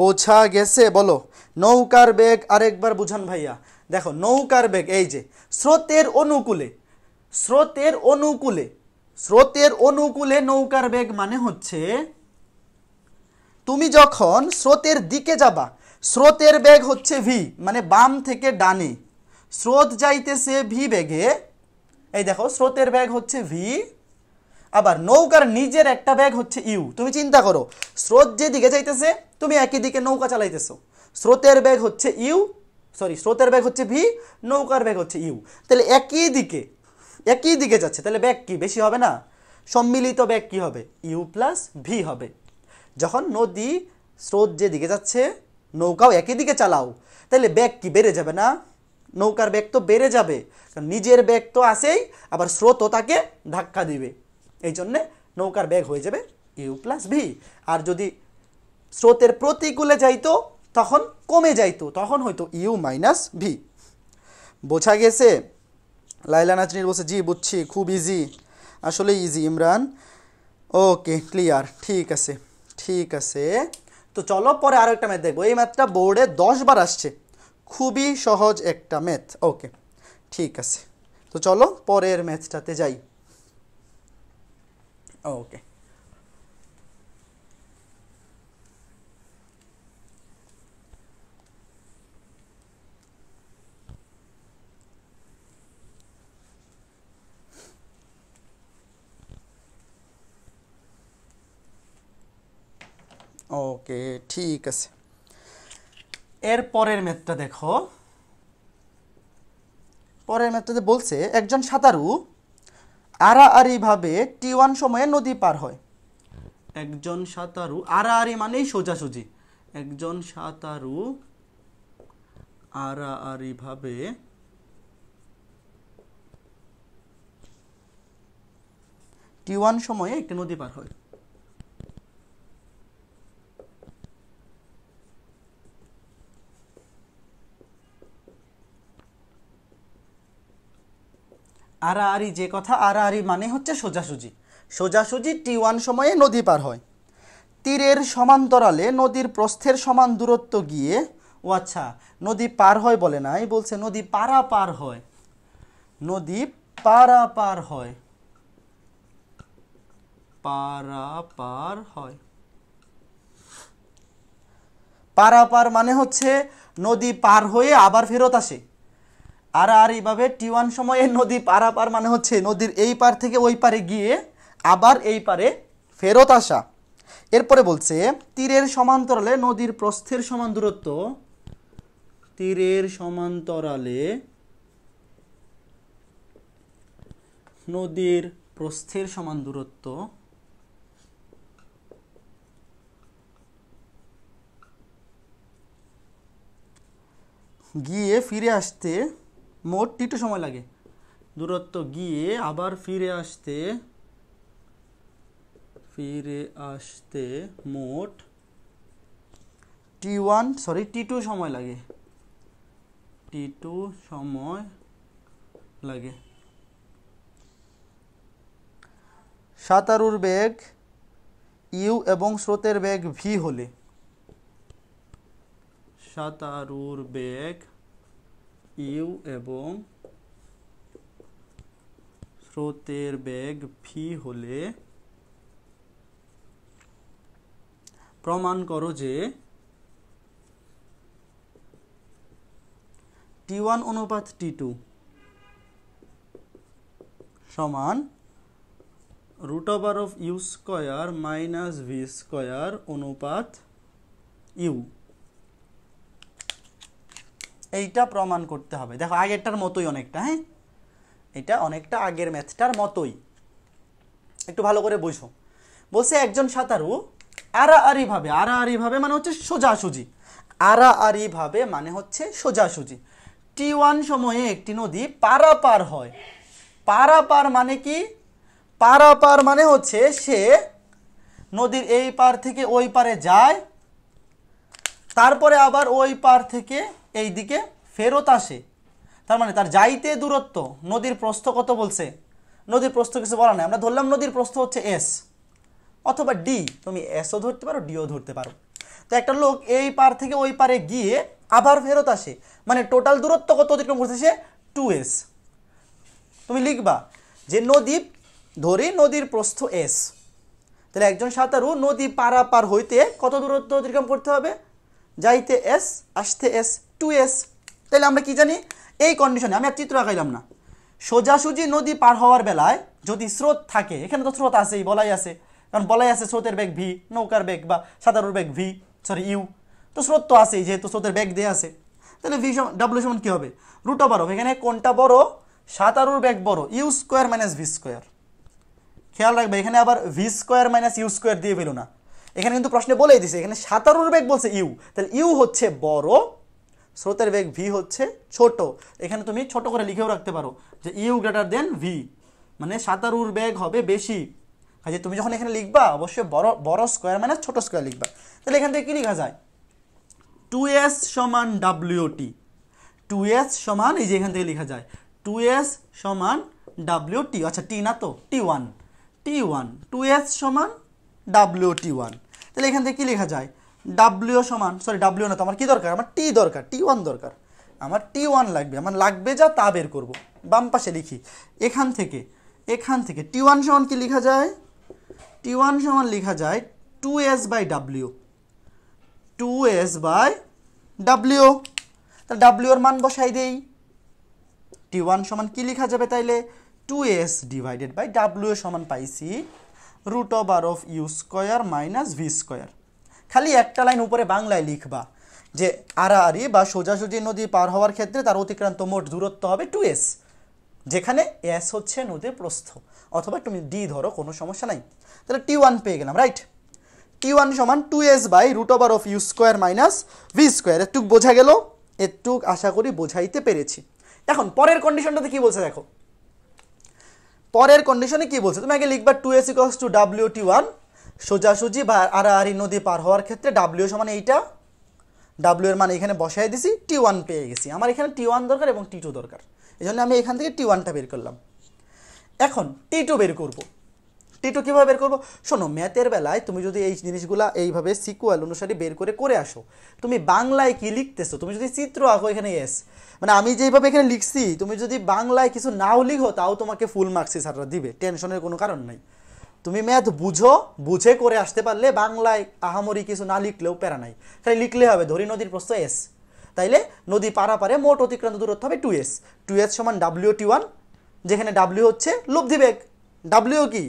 বোঝা গেছে বলো নৌকার বেগ আরেকবার বুঝান ভাইয়া দেখো নৌকার বেগ এই যে স্রোতের অনুকূলে স্রোতের অনুকূলে স্রোতের অনুকূলে নৌকার বেগ মানে হচ্ছে তুমি যখন স্রোতের দিকে যাবা স্রোতের বেগ হচ্ছে ভি মানে বাম থেকে ডানে স্রোত যাইতেছে ভি বেগে এই দেখো স্রোতের বেগ হচ্ছে ভি আবার নৌকার নিজের একটা ব্যাগ হচ্ছে ইউ তুমি চিন্তা করো স্রোত যেদিকে যাইতেছে তুমি একই দিকে নৌকা চালাইতেছো স্রোতের ব্যাগ হচ্ছে ইউ সরি স্রোতের ব্যাগ হচ্ছে ভি নৌকার ব্যাগ হচ্ছে ইউ তাহলে একই দিকে একই দিকে যাচ্ছে তাহলে ব্যাক কি বেশি হবে না সম্মিলিত ব্যাগ কী হবে ইউ প্লাস ভি হবে যখন নদী স্রোত যে দিকে যাচ্ছে নৌকাও একই দিকে চালাও তাহলে ব্যাগ কি বেড়ে যাবে না নৌকার ব্যাগ তো বেড়ে যাবে কারণ নিজের ব্যাগ তো আসেই আবার স্রোতও তাকে ধাক্কা দিবে এই জন্যে নৌকার ব্যাগ হয়ে যাবে ইউ প্লাস ভি আর যদি স্রোতের প্রতিকূলে যাইতো তখন কমে যাইতো তখন হয়তো ইউ মাইনাস ভি বোঝা গেছে লাইলা নাজনীর বলছে জি বুঝছি খুব ইজি আসলে ইজি ইমরান ওকে ক্লিয়ার ঠিক আছে ঠিক আছে তো চলো পরে আরও একটা ম্যাথ দেখবো এই ম্যাথটা বোর্ডে দশবার আসছে খুবই সহজ একটা ম্যাথ ওকে ঠিক আছে তো চলো পরের ম্যাথটাতে যাই ওকে ওকে ঠিক আছে এর পরের ম্যাথটা দেখো পরের ম্যাথটাতে বলছে একজন সাঁতারু আড়াআড়িভাবে টি ওয়ান সময়ে নদী পার হয় একজন সাঁতারু আড়াআড়ি মানেই সোজাসুজি একজন সাঁতারু আড়াআড়িভাবে টি ওয়ান সময়ে একটি নদী পার হয় আড়াআড়ি যে কথা আড়াআড়ি মানে হচ্ছে সোজাসুজি সোজাসুজি টি ওয়ান সময়ে নদী পার হয় তীরের সমান্তরালে নদীর প্রস্থের সমান দূরত্ব গিয়ে ও আচ্ছা নদী পার হয় বলে নাই বলছে নদী পারা পার হয় নদী পারা পার হয় পারা পার হয় পারাপার মানে হচ্ছে নদী পার হয়ে আবার ফেরত আসে আর আর এইভাবে টি ওয়ান সময়ে নদী পারাপার মানে হচ্ছে নদীর এই পার থেকে ওই পারে গিয়ে আবার এই পারে ফেরত আসা এরপরে বলছে তীরের সমান্তরালে নদীর প্রস্থের সমান দূরত্ব তীরের সমান্তরালে নদীর প্রস্থের সমান দূরত্ব গিয়ে ফিরে আসতে মোট টিটু সময় লাগে দূরত্ব গিয়ে আবার ফিরে আসতে ফিরে আসতে মোট T one sorry T two সময় লাগে টি টু সময় লাগে সাঁতারুর বেগ ইউ এবং স্রোতের বেগ ভি হলে সাঁতারুর বেগ ইউ এবং স্রোতের বেগ ভি হলে প্রমাণ করো যে টি ওয়ান অনুপাত টি টু সমান root of U square minus V square অনুপাত ইউ এইটা প্রমাণ করতে হবে দেখো আগেরটার মতোই অনেকটা হ্যাঁ এটা অনেকটা আগের ম্যাথটার মতোই একটু ভালো করে বইসো বলছে একজন সাঁতারু আড়াআড়িভাবে আড়াআড়িভাবে মানে হচ্ছে সোজাসুজি আড়াআড়িভাবে মানে হচ্ছে সোজাসুজি টি ওয়ান সময়ে একটি নদী পারাপার হয় পারাপার মানে কি পারাপার মানে হচ্ছে সে নদীর এই পার থেকে ওই পারে যায় তারপরে আবার ওই পার থেকে এই দিকে ফেরত আসে তার মানে তার যাইতে দূরত্ব নদীর প্রস্থ কত বলছে নদীর প্রস্থ কিছু বলা নেই আমরা ধরলাম নদীর প্রস্থ হচ্ছে এস অথবা ডি তুমি এসও ধরতে পারো ডিও ধরতে পারো তো একটা লোক এই পার থেকে ওই পারে গিয়ে আবার ফেরত আসে মানে টোটাল দূরত্ব কত অতিক্রম করছে সে টু এস তুমি লিখবা যে নদী ধরি নদীর প্রস্থ এস তাহলে একজন সাঁতারু নদী পারাপার হইতে কত দূরত্ব অতিক্রম করতে হবে যাইতে এস আসতে এস টু এস তাহলে আমরা কি জানি এই কন্ডিশনে আমি আর চিত্র আঁকাইলাম না সোজাসুজি নদী পার হওয়ার বেলায় যদি স্রোত থাকে এখানে তো স্রোত আছেই বলাই আছে কারণ বলাই আছে স্রোতের বেগ ভি নৌকার বেগ বা সাঁতারুর বেগ ভি সরি ইউ তো স্রোত তো আছেই যেহেতু স্রোতের বেগ দেওয়া আছে তাহলে ভি সমান ডাব্লু সমান কী হবে রুট ওভার এখানে কোনটা বড় সাঁতারুর বেগ বড় U square minus V square খেয়াল রাখবে এখানে আবার V square minus U square দিয়ে ফেলো না এখানে কিন্তু প্রশ্নে বলেই দিছে এখানে সাঁতারুর বেগ বলছে ইউ তাহলে ইউ হচ্ছে বড় স্রোতের বেগ ভি হচ্ছে ছোট এখানে তুমি ছোট করে লিখেও রাখতে পারো যে ইউ গ্রেটার দেন ভি মানে সাঁতারুর বেগ হবে বেশি কাজে তুমি যখন এখানে লিখবা অবশ্যই বড় বড় স্কোয়ার মানে ছোট স্কোয়ার লিখবা তাহলে এখান থেকে কী লেখা যায় টু এস সমান ডাব্লিউটি টু এস সমান এই যে এখান থেকে লেখা যায় টু এস সমান ডাব্লিউ টি আচ্ছা টি না তো T one T one two S সমান ডাব্লিউ টি ওয়ান তাহলে এখান থেকে কী লেখা যায় ডাব্লিউ সমান সরি ডাব্লিউ না তো আমার কী দরকার আমার টি দরকার টি ওয়ান দরকার আমার টি ওয়ান লাগবে আমার লাগবে যা তা বের করব বাম পাশে লিখি এখান থেকে এখান থেকে টি ওয়ান সমান কী লেখা যায় টি ওয়ান সমান লেখা যায় two S by W two S by W তাহলে ডাব্লিউর মান বসাই দেই টি ওয়ান সমান কী লেখা যাবে তাইলে two S divided by W সমান পাইছি রুট আর of U square minus V square খালি একটা লাইন উপরে বাংলায় লিখবা যে আড়াআড়ি বা সোজাসুজি নদী পার হওয়ার ক্ষেত্রে তার অতিক্রান্ত মোট দূরত্ব হবে টু এস যেখানে এস হচ্ছে নদীর প্রস্থ অথবা তুমি ডি ধরো কোনো সমস্যা নাই তাহলে টি ওয়ান পেয়ে গেলাম রাইট টি ওয়ান সমান two S by root over of U square minus V square এটুক বোঝা গেল এটুক আশা করি বোঝাইতে পেরেছি এখন পরের কন্ডিশনটাতে কি বলছে দেখো পরের কন্ডিশনে কি বলছে তুমি আগে লিখবা two S equals to W T one সোজাসুজি বা আর আর নদী পার হওয়ার ক্ষেত্রে ডাব্লিউ সমান এইটা ডাব্লিউ এর মানে এখানে বসাই দিছি টি ওয়ান পেয়ে গেছি আমার এখানে টি ওয়ান দরকার এবং টি টু দরকার এই জন্য আমি এখান থেকে টি ওয়ানটা বের করলাম এখন টি টু বের করবো টি টু কীভাবে বের করবো শোনো ম্যাথের বেলায় তুমি যদি এই জিনিসগুলা এইভাবে সিকুয়াল অনুসারে বের করে করে আসো তুমি বাংলায় কি লিখতেছো তুমি যদি চিত্র আঁকো এখানে এস মানে আমি যেইভাবে এখানে লিখছি তুমি যদি বাংলায় কিছু নাও লিখো তাও তোমাকে ফুল মার্কসই ছাত্ররা দিবে টেনশনের কোনো কারণ নাই তুমি ম্যাথ বুঝো বুঝে করে আসতে পারলে বাংলায় আহামরি কিছু না লিখলেও প্যারা নাই তাই লিখলে হবে ধরি নদীর প্রশ্ন এস তাইলে নদী পারাপারে মোট অতিক্রান্ত দূরত্ব হবে টু এস টু এস সমান ডাব্লিউ টি ওয়ান যেখানে ডাব্লিউ হচ্ছে লব্ধি বেগ ডাব্লিউ কি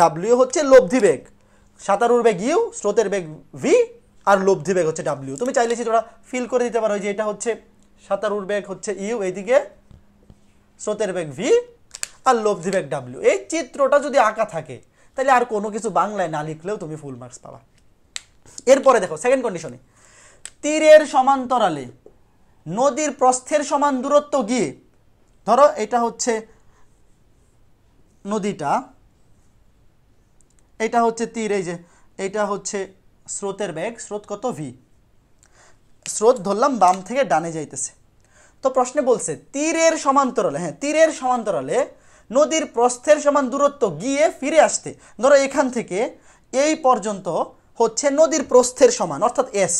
ডাব্লিউ হচ্ছে লব্ধি বেগ সাঁতারুর বেগ ইউ স্রোতের বেগ ভি আর লব্ধি বেগ হচ্ছে ডাব্লিউ তুমি চাইলে সেটা ফিল করে দিতে পারো যে এটা হচ্ছে সাঁতারুর বেগ হচ্ছে ইউ এইদিকে স্রোতের বেগ ভি আর লব্ধি বেগ ডাব্লিউ এই চিত্রটা যদি আঁকা থাকে তাহলে আর কোনো কিছু বাংলায় না লিখলেও তুমি ফুল মার্কস পাবা এরপরে দেখো সেকেন্ড কন্ডিশনে তীরের সমান্তরালে নদীর প্রস্থের সমান দূরত্ব গিয়ে ধরো এটা হচ্ছে নদীটা এটা হচ্ছে তীর এই যে এটা হচ্ছে স্রোতের বেগ স্রোত কত ভি স্রোত ধরলাম বাম থেকে ডানে যাইতেছে তো প্রশ্নে বলছে তীরের সমান্তরালে হ্যাঁ তীরের সমান্তরালে নদীর প্রস্থের সমান দূরত্ব গিয়ে ফিরে আসতে ধরো এখান থেকে এই পর্যন্ত হচ্ছে নদীর প্রস্থের সমান অর্থাৎ এস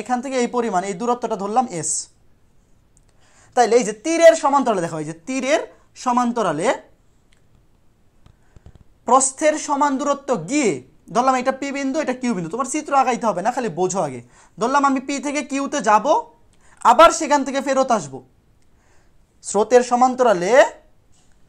এখান থেকে এই পরিমাণ এই দূরত্বটা ধরলাম এস তাইলে এই যে তীরের সমান্তরালে দেখো এই যে তীরের সমান্তরালে প্রস্থের সমান দূরত্ব গিয়ে ধরলাম এটা পি বিন্দু এটা কিউ বিন্দু তোমার চিত্র আগাইতে হবে না খালি বোঝো আগে ধরলাম আমি পি থেকে কিউতে যাব আবার সেখান থেকে ফেরত আসব স্রোতের সমান্তরালে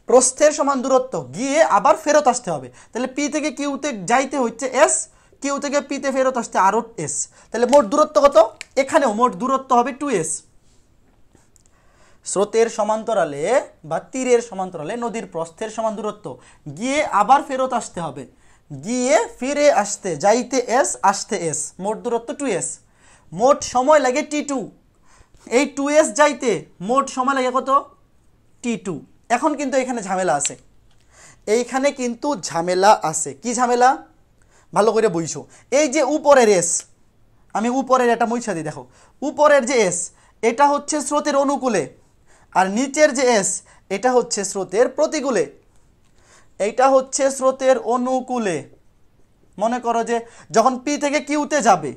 প্রস্থের সমান দূরত্ব গিয়ে আবার ফেরত আসতে হবে তাহলে পি থেকে কিউতে যাইতে হচ্ছে এস কিউ থেকে পিতে ফেরত আসতে আরও এস তাহলে মোট দূরত্ব কত এখানেও মোট দূরত্ব হবে টু এস স্রোতের সমান্তরালে বা তীরের সমান্তরালে নদীর প্রস্থের সমান দূরত্ব গিয়ে আবার ফেরত আসতে হবে গিয়ে ফিরে আসতে যাইতে এস আসতে এস মোট দূরত্ব টু এস মোট সময় লাগে টি টু এই টু এস যাইতে মোট সময় লাগে কত টি টু এখন কিন্তু এখানে ঝামেলা আছে এইখানে কিন্তু ঝামেলা আছে কি ঝামেলা ভালো করে বইছো এই যে উপরের এস আমি উপরের এটা মুইছা দিই দেখো উপরের যে এস এটা হচ্ছে স্রোতের অনুকূলে আর নিচের যে এস এটা হচ্ছে স্রোতের প্রতিকূলে এইটা হচ্ছে স্রোতের অনুকূলে মনে করো যে যখন পি থেকে কিউতে যাবে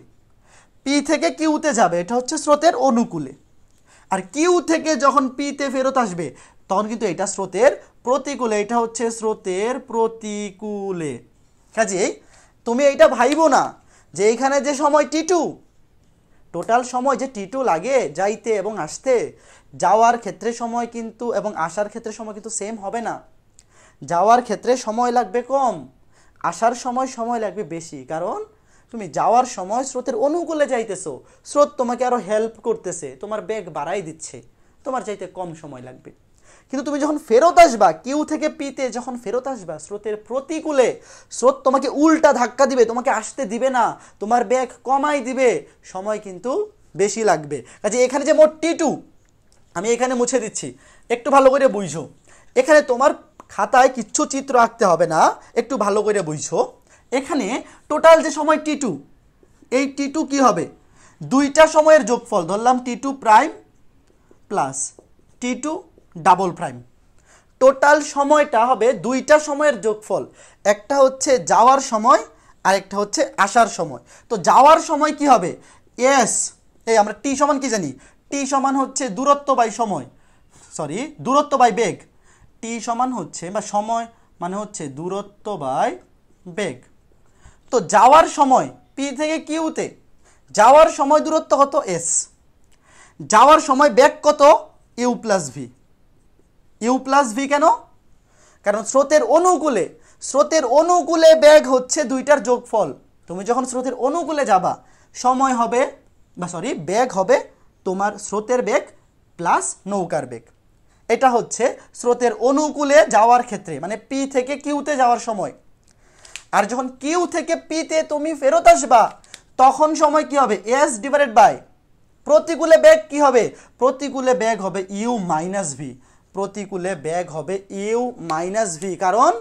পি থেকে কিউতে যাবে এটা হচ্ছে স্রোতের অনুকূলে আর কিউ থেকে যখন পিতে ফেরত আসবে তখন কিন্তু এটা স্রোতের প্রতিকূলে এটা হচ্ছে স্রোতের প্রতিকূলে কাজেই তুমি এইটা ভাইবো না যে এইখানে যে সময় টিটু টোটাল সময় যে টিটু লাগে যাইতে এবং আসতে যাওয়ার ক্ষেত্রে সময় কিন্তু এবং আসার ক্ষেত্রে সময় কিন্তু সেম হবে না যাওয়ার ক্ষেত্রে সময় লাগবে কম আসার সময় সময় লাগবে বেশি কারণ তুমি যাওয়ার সময় স্রোতের অনুকূলে যাইতেছো স্রোত তোমাকে আরও হেল্প করতেছে তোমার ব্যাগ বাড়াই দিচ্ছে তোমার চাইতে কম সময় লাগবে কিন্তু তুমি যখন ফেরত আসবা কিউ থেকে পিতে যখন ফেরত আসবা স্রোতের প্রতিকূলে স্রোত তোমাকে উল্টা ধাক্কা দিবে তোমাকে আসতে দিবে না তোমার ব্যাগ কমাই দিবে সময় কিন্তু বেশি লাগবে কাজে এখানে যে মোট টি টু আমি এখানে মুছে দিচ্ছি একটু ভালো করে বুঝো এখানে তোমার খাতায় কিচ্ছু চিত্র আঁকতে হবে না একটু ভালো করে বুঝো এখানে টোটাল যে সময় টি টু এই টি টু কী হবে দুইটা সময়ের যোগফল ধরলাম T two prime plus T two double prime total সময়টা হবে দুইটা সময়ের যোগফল একটা হচ্ছে যাওয়ার সময় আর একটা হচ্ছে আসার সময় তো যাওয়ার সময় কি হবে এস এই আমরা টি সমান কি জানি টি সমান হচ্ছে দূরত্ব বাই সময় সরি দূরত্ব বাই বেগ টি সমান হচ্ছে বা সময় মানে হচ্ছে দূরত্ব বাই বেগ তো যাওয়ার সময় পি থেকে কিউতে যাওয়ার সময় দূরত্ব কত এস যাওয়ার সময় বেগ কত U plus V U plus V কেন কারণ স্রোতের অনুকূলে স্রোতের অনুকূলে বেগ হচ্ছে দুইটার যোগফল তুমি যখন স্রোতের অনুকূলে যাবা সময় হবে বা সরি বেগ হবে তোমার স্রোতের বেগ প্লাস নৌকার বেগ এটা হচ্ছে স্রোতের অনুকূলে যাওয়ার ক্ষেত্রে মানে পি থেকে কিউতে যাওয়ার সময় আর যখন কিউ থেকে পিতে তুমি ফেরত আসবা তখন সময় কি হবে এস ডিভাইডেড বাই প্রতিকূলে ব্যাগ কি হবে প্রতিকূলে ব্যাগ হবে ইউ মাইনাস ভি প্রতিকূলে ব্যাগ হবে ইউ মাইনাস ভি কারণ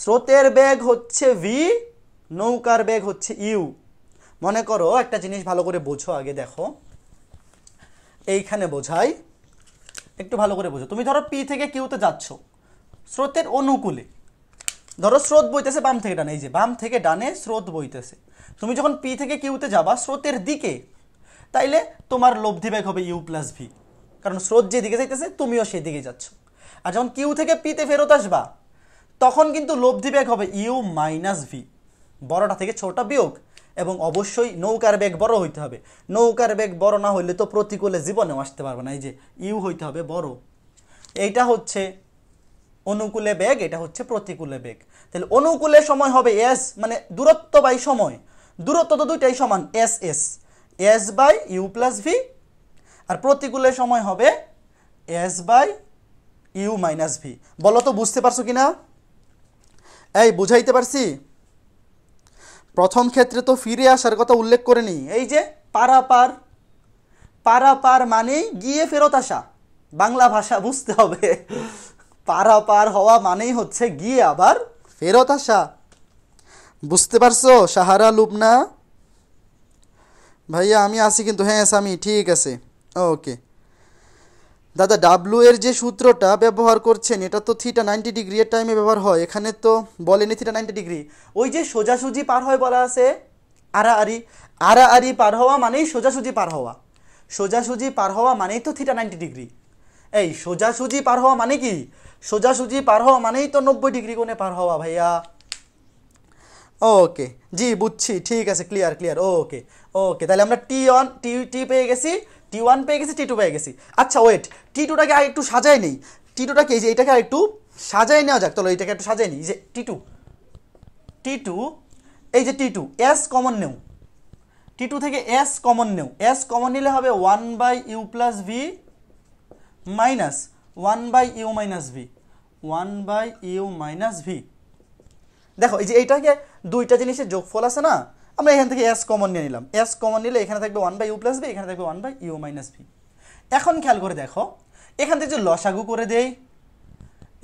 স্রোতের ব্যাগ হচ্ছে ভি নৌকার ব্যাগ হচ্ছে ইউ মনে করো একটা জিনিস ভালো করে বোঝো আগে দেখো এইখানে বোঝাই একটু ভালো করে বোঝো তুমি ধরো পি থেকে কিউতে যাচ্ছ স্রোতের অনুকূলে ধরো স্রোত বইতেছে বাম থেকে ডানে এই যে বাম থেকে ডানে স্রোত বইতেছে তুমি যখন পি থেকে কিউতে যাবা স্রোতের দিকে তাইলে তোমার লব্ধি বেগ হবে ইউ প্লাস ভি কারণ স্রোত যেদিকে যাইতেছে তুমিও সেদিকে যাচ্ছ আর যখন কিউ থেকে পিতে ফেরত আসবা তখন কিন্তু লব্ধি বেগ হবে ইউ মাইনাস ভি বড়টা থেকে ছোটা বিয়োগ এবং অবশ্যই নৌকার বেগ বড় হইতে হবে নৌকার বেগ বড় না হইলে তো প্রতিকূলে জীবনেও আসতে পারবে না এই যে ইউ হইতে হবে বড় এইটা হচ্ছে অনুকূলে বেগ এটা হচ্ছে প্রতিকূলে বেগ তাহলে অনুকূলে সময় হবে এস মানে দূরত্ব বাই সময় দূরত্ব তো দুইটাই সমান S S S by U plus V আর প্রতিকূলে সময় হবে S by U minus V বলো তো বুঝতে পারছো কি না এই বুঝাইতে পারছি প্রথম ক্ষেত্রে তো ফিরে আসার কথা উল্লেখ করে নিই এই যে পারাপার পারাপার মানে গিয়ে ফেরত আসা বাংলা ভাষা বুঝতে হবে পারাপার হওয়া মানেই হচ্ছে গিয়ে আবার ফেরত আসা বুঝতে পারছো সাহারা লুবনা ভাইয়া আমি আছি কিন্তু হ্যাঁ স্বামী ঠিক আছে ওকে দাদা ডাব্লু এর যে সূত্রটা ব্যবহার করছেন এটা তো থিটা নাইনটি ডিগ্রি এর টাইমে ব্যবহার হয় এখানে তো বলেনি থিটা নাইনটি ডিগ্রি ওই যে সোজাসুজি পার হয় বলা আছে আরা আরি পার হওয়া মানেই সোজাসুজি পার হওয়া সোজাসুজি পার হওয়া মানেই তো থিটা নাইনটি ডিগ্রি এই সোজাসুজি পার হওয়া মানে কি সোজাসুজি পার হওয়া মানেই তো নব্বই ডিগ্রি কোণে পার হওয়া ভাইয়া ওকে জি বুঝছি ঠিক আছে ক্লিয়ার ক্লিয়ার ওকে ওকে তাহলে আমরা টি ওয়ান টি টি পেয়ে গেছি টি ওয়ান পেয়ে গেছি টি টু পেয়ে গেছি আচ্ছা ওয়েট টিটুটাকে আর একটু সাজাই নেই টিটুটাকে যে এটাকে আর একটু সাজাই নেওয়া যাক তাহলে এটাকে একটু সাজাই নেই যে টিটু টিটু এই যে টিটু এস কমন নেও টিটু থেকে এস কমন নেও এস কমন নিলে হবে one by U plus V minus one by U minus V one by U minus V দেখো এই যে এইটাকে দুইটা জিনিসের যোগফল আছে না আমরা এখান থেকে এস কমন নিয়ে নিলাম এস কমন নিলে এখানে থাকবে one by U plus V এখানে থাকবে one by U minus V এখন খেয়াল করে দেখো এখান থেকে যদি লসাগু করে দেই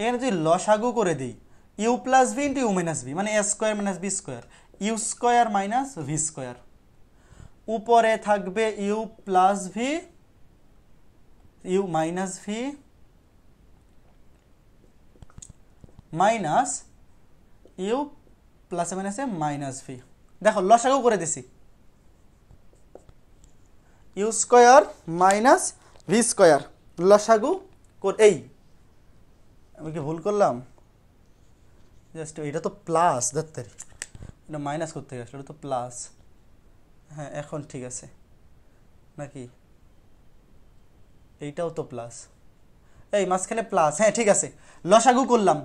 এখানে যদি লসাগু করে দিই U plus V into U minus V মানে A square minus B square U square minus V square উপরে থাকবে U plus V U minus V minus U প্লাসে মাইনাসে মাইনাস ভি দেখো লসাগু করে দিছি U square minus V square লসাগু এই আমি কি ভুল করলাম জাস্ট এটা তো প্লাস ধরতারি এটা মাইনাস করতে গেছে এটা তো প্লাস হ্যাঁ এখন ঠিক আছে নাকি এইটাও তো প্লাস এই মাঝখানে প্লাস হ্যাঁ ঠিক আছে লসাগু করলাম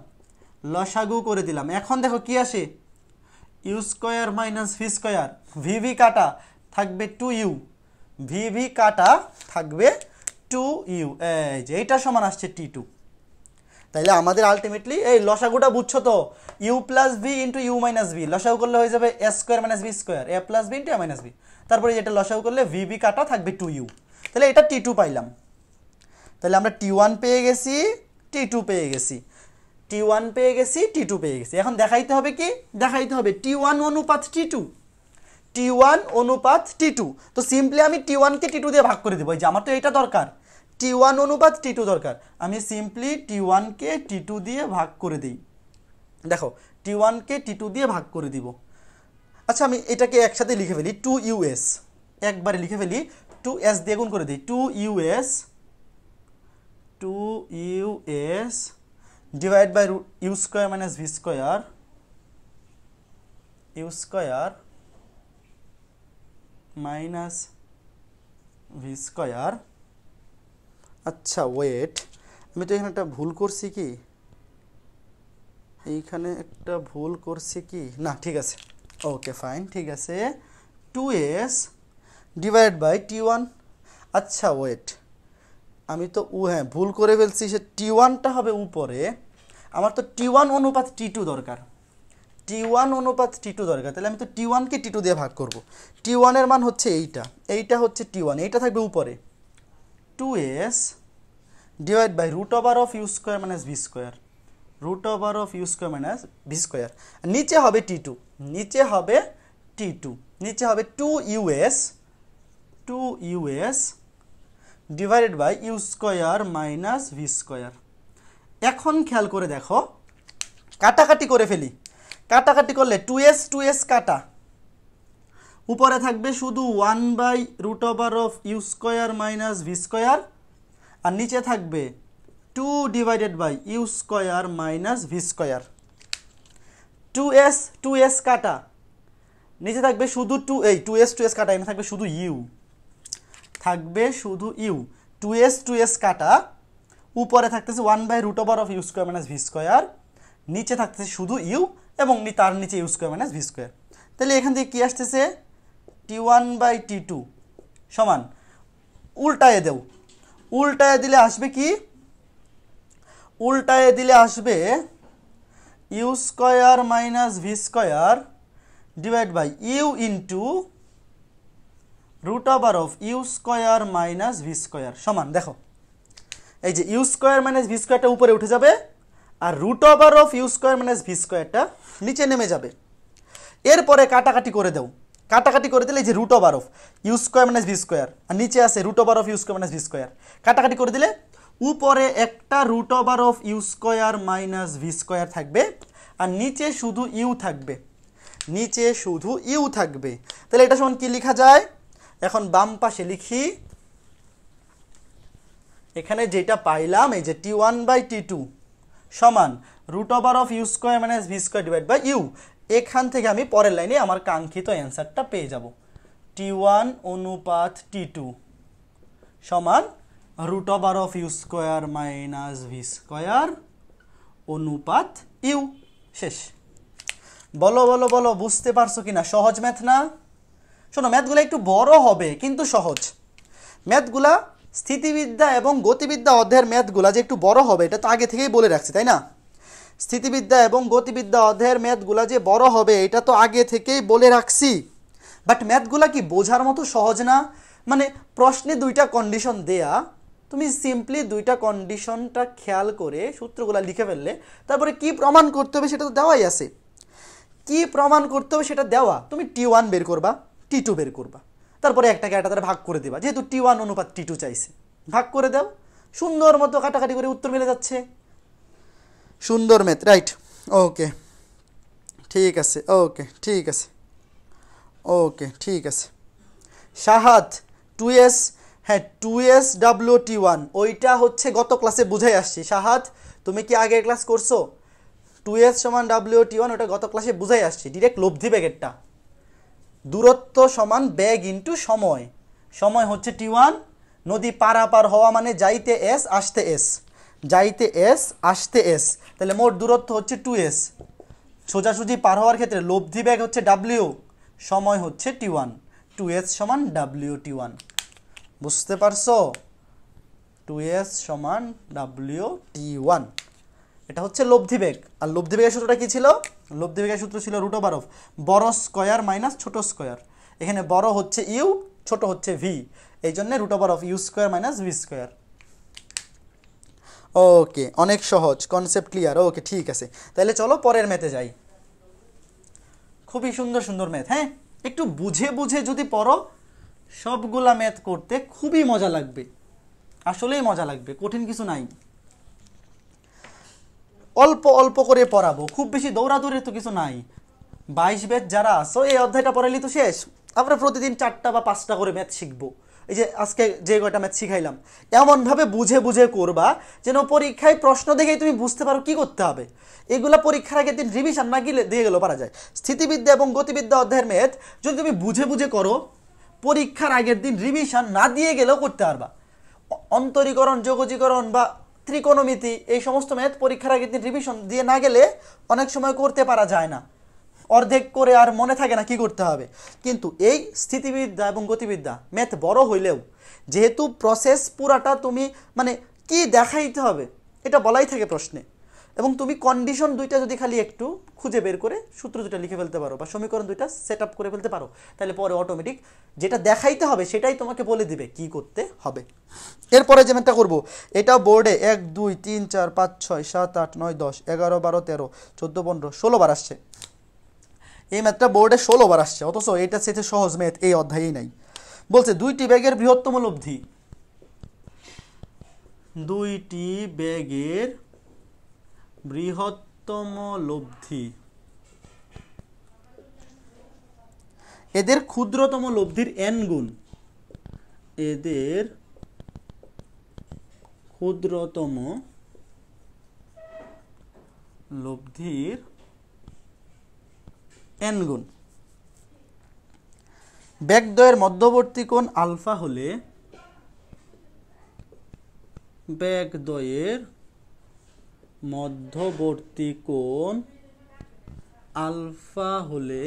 লসাগু করে দিলাম এখন দেখো কি আসে U square minus V square V V কাটা থাকবে টু ইউ ভি ভি কাটা থাকবে টু ইউ এই যে এইটার সমান আসছে টি টু তাইলে আমাদের আলটিমেটলি এই লসাগুটা বুঝছো তো U plus B into U minus B লসাউ করলে হয়ে যাবে A square minus B square A plus B into A minus B তারপরে যেটা লসাউ করলে ভি বি কাটা থাকবে টু ইউ তাহলে এটা টি টু পাইলাম তাহলে আমরা টি ওয়ান পেয়ে গেছি টি টু পেয়ে গেছি টি ওয়ান পেয়ে গেছি টি টু পেয়ে গেছি এখন দেখাইতে হবে কি দেখাইতে হবে টি ওয়ান অনুপাত টি টু টি ওয়ান অনুপাত টি টু তো সিম্পলি আমি টি ওয়ানকে টি টু দিয়ে ভাগ করে দেবো যে আমার তো এটা দরকার টি ওয়ান অনুপাত টি টু দরকার আমি সিম্পলি টি ওয়ানকে টি টু দিয়ে ভাগ করে দিই দেখো টি ওয়ানকে টি টু দিয়ে ভাগ করে দিব আচ্ছা আমি এটাকে একসাথে লিখে ফেলি টু ইউএস একবারে লিখে ফেলি টু এস দিয়ে গুণ করে দিই two U S two U S divide by U square minus V square U square minus V square আচ্ছা ওয়েট আমি তো এখানে একটা ভুল করছি কি এইখানে একটা ভুল করছি কি না ঠিক আছে ওকে ফাইন ঠিক আছে two S divide by T one আচ্ছা ওয়েট আমি তো উ হ্যাঁ ভুল করে ফেলছি সে টি ওয়ানটা হবে উপরে আমার তো টি ওয়ান অনুপাত টি টু দরকার টি ওয়ান অনুপাত টি টু দরকার তাহলে আমি তো টি ওয়ানকে টি টু দিয়ে ভাগ করব টি ওয়ানের মান হচ্ছে এইটা এইটা হচ্ছে টি ওয়ান এইটা থাকবে উপরে two S divide by root over of U square minus V square root over of U square minus V square নিচে হবে টি টু নিচে হবে টি টু নিচে হবে two U S two U S divided by U square minus V square এখন খেয়াল করে দেখো কাটাকাটি করে ফেলি কাটাকাটি করলে টু এস টু এস কাটা উপরে থাকবে শুধু one by root over of U square minus V square আর নিচে থাকবে two divided by U square minus V square two S two S কাটা নিচে থাকবে শুধু টু এই টু এস টু এস কাটা এখানে থাকবে শুধু ইউ থাকবে শুধু U two S two S কাটা উপরে থাকতেছে one by root over of U square minus V square নিচে থাকতেছে শুধু ইউ এবং তার নিচে U square minus V square তাহলে এখান থেকে কী আসতেছে T one by T two সমান উল্টায়ে দেও উল্টায়ে দিলে আসবে কি উল্টায়ে দিলে আসবে U square minus V square divide by U into root আবার of U square minus V square সমান দেখো এই যে ইউ স্কোয়ার মাইনাস ভি স্কোয়ারটা উপরে উঠে যাবে আর root over of U square minus V স্কোয়ারটা নিচে নেমে যাবে এরপরে কাটাকাটি করে দেও কাটাকাটি করে দিলে এই যে root over of U square minus V square আর নিচে আছে root over of U square minus V square কাটাকাটি করে দিলে উপরে একটা root over of U square minus V square থাকবে আর নিচে শুধু ইউ থাকবে নিচে শুধু ইউ থাকবে তাহলে এটা সমান কি লেখা যায় এখন বাম পাশে লিখি এখানে যেটা পাইলাম এই যে T one by T two সমান root over of U square minus V square divide by U এখান থেকে আমি পরের লাইনে আমার কাঙ্ক্ষিত অ্যান্সারটা পেয়ে যাব টি ওয়ান অনুপাত টি টু সমান root over of U square minus V square অনুপাত ইউ শেষ বলো বলো বলো বুঝতে পারছো কি না সহজ ম্যাথ না শোনো ম্যাথগুলো একটু বড় হবে কিন্তু সহজ ম্যাথগুলা স্থিতিবিদ্যা এবং গতিবিদ্যা অধ্যায়ের ম্যাথগুলা যে একটু বড় হবে এটা তো আগে থেকেই বলে রাখছি তাই না স্থিতিবিদ্যা এবং গতিবিদ্যা অধ্যায়ের ম্যাথগুলা যে বড় হবে এটা তো আগে থেকেই বলে রাখছি বাট ম্যাথগুলা কি বোঝার মতো সহজ না মানে প্রশ্নে দুইটা কন্ডিশন দেয়া তুমি সিম্পলি দুইটা কন্ডিশনটা খেয়াল করে সূত্রগুলো লিখে ফেললে তারপরে কি প্রমাণ করতে হবে সেটা তো দেওয়াই আছে কি প্রমাণ করতে হবে সেটা দেওয়া তুমি টি ওয়ান বের করবা টি টু বের করবা তারপরে একটাকে একটা তারা ভাগ করে দেবা যেহেতু টি ওয়ান অনুপাত টি টু চাইছে ভাগ করে দাও সুন্দর মতো কাটাকাটি করে উত্তর মিলে যাচ্ছে সুন্দর মেদ রাইট ওকে ঠিক আছে ওকে ঠিক আছে ওকে ঠিক আছে সাহাদ টু এস হ্যাঁ two S W T one ওইটা হচ্ছে গত ক্লাসে বুঝাই আসছি সাহাদ তুমি কি আগের ক্লাস করছো টু এস সমান ডাব্লিউ টি ওয়ান ওটা গত ক্লাসে বুঝাই আসছি ডিরেক্ট লব্ধি ব্যাগেরটা দূরত্ব সমান ব্যাগ ইন্টু সময় সময় হচ্ছে টি ওয়ান নদী পারাপার হওয়া মানে যাইতে এস আসতে এস যাইতে এস আসতে এস তাহলে মোট দূরত্ব হচ্ছে টু এস সোজাসুজি পার হওয়ার ক্ষেত্রে লব্ধি ব্যাগ হচ্ছে ডাব্লিউ সময় হচ্ছে টি ওয়ান টু এস সমান ডাব্লিউ টি ওয়ান বুঝতে পারছো টু এস সমান ডাব্লিউ টি ওয়ান এটা হচ্ছে লব্ধি বেগ আর লব্ধি বেগের সূত্রটা কী ছিল লব্ধি বেগের সূত্র ছিল রুট ওভার অফ বড় স্কোয়ার মাইনাস ছোট স্কোয়ার এখানে বড় হচ্ছে ইউ ছোট হচ্ছে ভি এই জন্যে root over of U square minus V square okay অনেক সহজ কনসেপ্ট ক্লিয়ার ওকে ঠিক আছে তাহলে চলো পরের ম্যাথে যাই খুবই সুন্দর সুন্দর ম্যাথ হ্যাঁ একটু বুঝে বুঝে যদি পড়ো সবগুলা ম্যাথ করতে খুবই মজা লাগবে আসলেই মজা লাগবে কঠিন কিছু নাই অল্প অল্প করে পড়াবো খুব বেশি দৌড়াদৌড়ির তো কিছু নাই বাইশ ব্যাচ যারা আসো এই অধ্যায়টা পড়ালি তো শেষ আমরা প্রতিদিন চারটা বা পাঁচটা করে ম্যাথ শিখবো এই যে আজকে যে কয়টা ম্যাথ শিখাইলাম এমনভাবে বুঝে বুঝে করবা যেন পরীক্ষায় প্রশ্ন দেখেই তুমি বুঝতে পারো কি করতে হবে এগুলো পরীক্ষার আগে দিন রিভিশন না গিলে দিয়ে গেলেও পারা যায় স্থিতিবিদ্যা এবং গতিবিদ্যা অধ্যায়ের ম্যাথ যদি তুমি বুঝে বুঝে করো পরীক্ষার আগের দিন রিভিশন না দিয়ে গেলেও করতে পারবা অন্তরীকরণ যোগজীকরণ বা ত্রিকোণমিতি এই সমস্ত ম্যাথ পরীক্ষার আগের দিন রিভিশন দিয়ে না গেলে অনেক সময় করতে পারা যায় না অর্ধেক করে আর মনে থাকে না কি করতে হবে কিন্তু এই স্থিতিবিদ্যা এবং গতিবিদ্যা ম্যাথ বড় হইলেও যেহেতু প্রসেস পুরাটা তুমি মানে কি দেখাইতে হবে এটা বলাই থাকে প্রশ্নে এবং তুমি কন্ডিশন দুইটা যদি খালি একটু খুঁজে বের করে সূত্র দুইটা লিখে ফেলতে পারো বা সমীকরণ দুইটা সেট আপ করে ফেলতে পারো তাহলে পরে অটোমেটিক যেটা দেখাইতে হবে সেটাই তোমাকে বলে দিবে কি করতে হবে এরপরে যে ম্যাথটা করবো এটা বোর্ডে এক দুই তিন চার পাঁচ ছয় সাত আট নয় দশ এগারো বারো তেরো চোদ্দো পনেরো ষোলো বার আসছে এই ম্যাথটা বোর্ডে ষোলো বার আসছে অথচ এটা সেটা সহজ ম্যাথ এই অধ্যায়েই নাই বলছে দুইটি ব্যাগের বৃহত্তম লব্ধি দুইটি ব্যাগের বৃহত্তম লব্ধি এদের ক্ষুদ্রতম লব্ধির এন গুণ এদের ক্ষুদ্রতম লব্ধির এন গুণ ব্যাগদ্বয়ের মধ্যবর্তী কোণ আলফা হলে ব্যাগদ্বয়ের মধ্যবর্তী কোণ আলফা হলে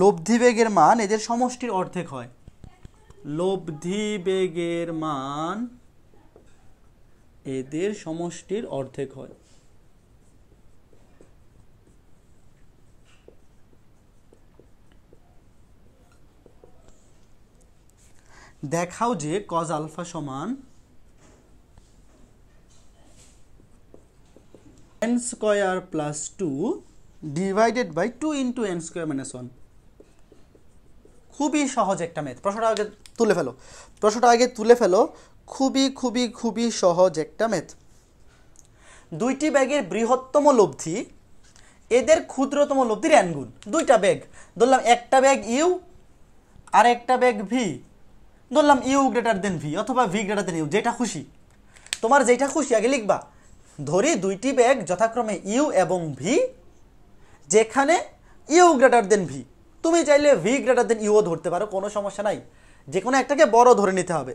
লব্ধি বেগের মান এদের সমষ্টির অর্ধেক হয় লব্ধি বেগের মান এদের সমষ্টির অর্ধেক হয় দেখাও যে কজ আলফা সমান N square plus two divided by two into N square minus one খুবই সহজ একটা ম্যাথ প্রশ্নটা আগে তুলে ফেলো প্রশ্নটা আগে তুলে ফেলো খুবই খুবই খুবই সহজ একটা ম্যাথ দুইটি ব্যাগের বৃহত্তম লব্ধি এদের ক্ষুদ্রতম লব্ধির এনগুণ দুইটা ব্যাগ ধরলাম একটা ব্যাগ ইউ আর একটা ব্যাগ ভি ধরলাম ইউ গ্রেটার দেন ভি অথবা ভি গ্রেটার দেন ইউ যেটা খুশি তোমার যেটা খুশি আগে লিখবা ধরি দুইটি ব্যাগ যথাক্রমে ইউ এবং ভি যেখানে ইউ গ্রেটার দেন ভি তুমি চাইলে ভি গ্রেটার দেন ইউও ধরতে পারো কোনো সমস্যা নাই যে কোনো একটাকে বড় ধরে নিতে হবে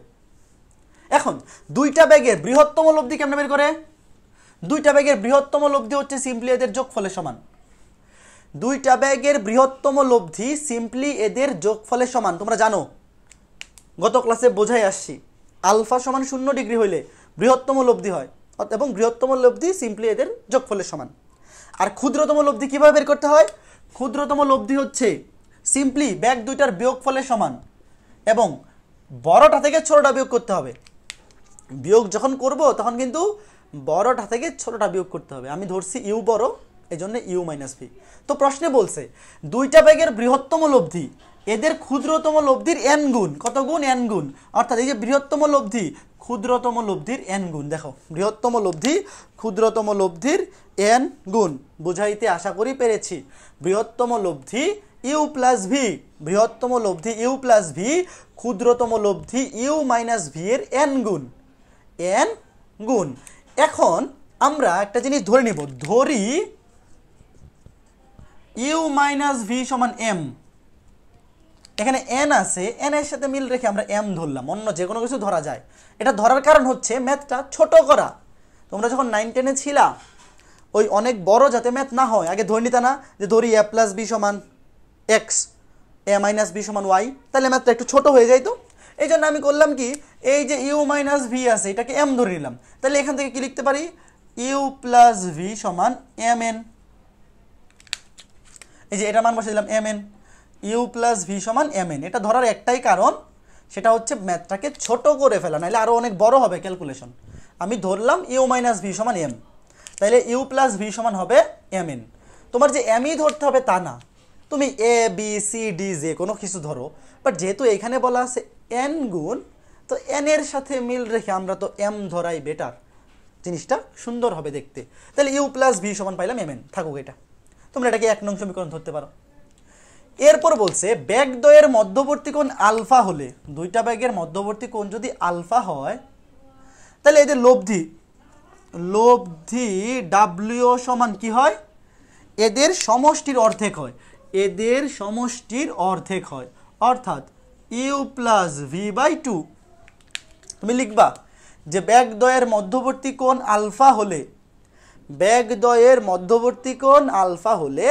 এখন দুইটা ব্যাগের বৃহত্তম লব্ধি কেমন বের করে দুইটা ব্যাগের বৃহত্তম লব্ধি হচ্ছে সিম্পলি এদের যোগফলের সমান দুইটা ব্যাগের বৃহত্তম লব্ধি সিম্পলি এদের যোগফলের সমান তোমরা জানো গত ক্লাসে বোঝাই আসছি আলফা সমান শূন্য ডিগ্রি হইলে বৃহত্তম লব্ধি হয় এবং বৃহত্তম লব্ধি সিম্পলি এদের যোগফলের সমান আর ক্ষুদ্রতম লব্ধি কীভাবে বের করতে হয় ক্ষুদ্রতম লব্ধি হচ্ছে সিম্পলি ব্যাগ দুইটার বিয়োগ ফলের সমান এবং বড়টা থেকে ছোটোটা বিয়োগ করতে হবে বিয়োগ যখন করব তখন কিন্তু বড়টা থেকে ছোটোটা বিয়োগ করতে হবে আমি ধরছি ইউ বড় এই জন্য ইউ মাইনাস ভি তো প্রশ্নে বলছে দুইটা ব্যাগের বৃহত্তম লব্ধি এদের ক্ষুদ্রতম লব্ধির এন গুণ কত গুণ এন গুণ অর্থাৎ এই যে বৃহত্তম লব্ধি ক্ষুদ্রতম লব্ধির এন গুণ দেখো বৃহত্তম লব্ধি ক্ষুদ্রতম লব্ধির এন গুণ বুঝাইতে আশা করি পেরেছি বৃহত্তম লব্ধি ইউ প্লাস ভি বৃহত্তম লব্ধি ইউ প্লাস ভি ক্ষুদ্রতম লব্ধি ইউ মাইনাস ভি এর এন গুণ এন গুণ এখন আমরা একটা জিনিস ধরে নেব ধরি ইউ মাইনাস ভি সমান এম এখানে এন আছে এন এর সাথে মিল রেখে আমরা এম ধরলাম অন্য যে কোনো কিছু ধরা যায় এটা ধরার কারণ হচ্ছে ম্যাথটা ছোট করা তোমরা যখন নাইন টেনে ছিলা ওই অনেক বড় যাতে ম্যাথ না হয় আগে ধরে না যে ধরি এ প্লাস বি সমান এক্স এ মাইনাস বি সমান ওয়াই তাহলে ম্যাথটা একটু ছোট হয়ে যাইতো তো এই জন্য আমি করলাম কি এই যে ইউ মাইনাস ভি আছে এটাকে এম ধরে নিলাম তাহলে এখান থেকে কি লিখতে পারি ইউ প্লাস ভি সমান এম এন এই যে এটা মান বসে দিলাম M N U plus V সমান এম এন এটা ধরার একটাই কারণ সেটা হচ্ছে ম্যাথটাকে ছোট করে ফেলা নাহলে আরও অনেক বড় হবে ক্যালকুলেশন আমি ধরলাম ইউ মাইনাস ভি সমান এম তাহলে ইউ প্লাস ভি সমান হবে এম এন তোমার যে এমই ধরতে হবে তা না তুমি এ বি সি ডি যে কোনো কিছু ধরো বাট যেহেতু এখানে বলা আছে এন গুণ তো এন এর সাথে মিল রেখে আমরা তো এম ধরাই বেটার জিনিসটা সুন্দর হবে দেখতে তাহলে ইউ প্লাস ভি সমান পাইলাম এম এন থাকুক এটা তোমরা এটাকে এক নং সমীকরণ ধরতে পারো এরপর বলছে ব্যাগ দ্বয়ের মধ্যবর্তী কোণ আলফা হলে দুইটা ব্যাগের মধ্যবর্তী কোণ যদি আলফা হয় তাহলে এদের লব্ধি লব্ধি ডাব্লিউ সমান কি হয় এদের সমষ্টির অর্ধেক হয় এদের সমষ্টির অর্ধেক হয় অর্থাৎ U plus V by two তুমি লিখবা যে ব্যাগদ্বয়ের মধ্যবর্তী কোণ আলফা হলে ব্যাগদ্বয়ের মধ্যবর্তী কোণ আলফা হলে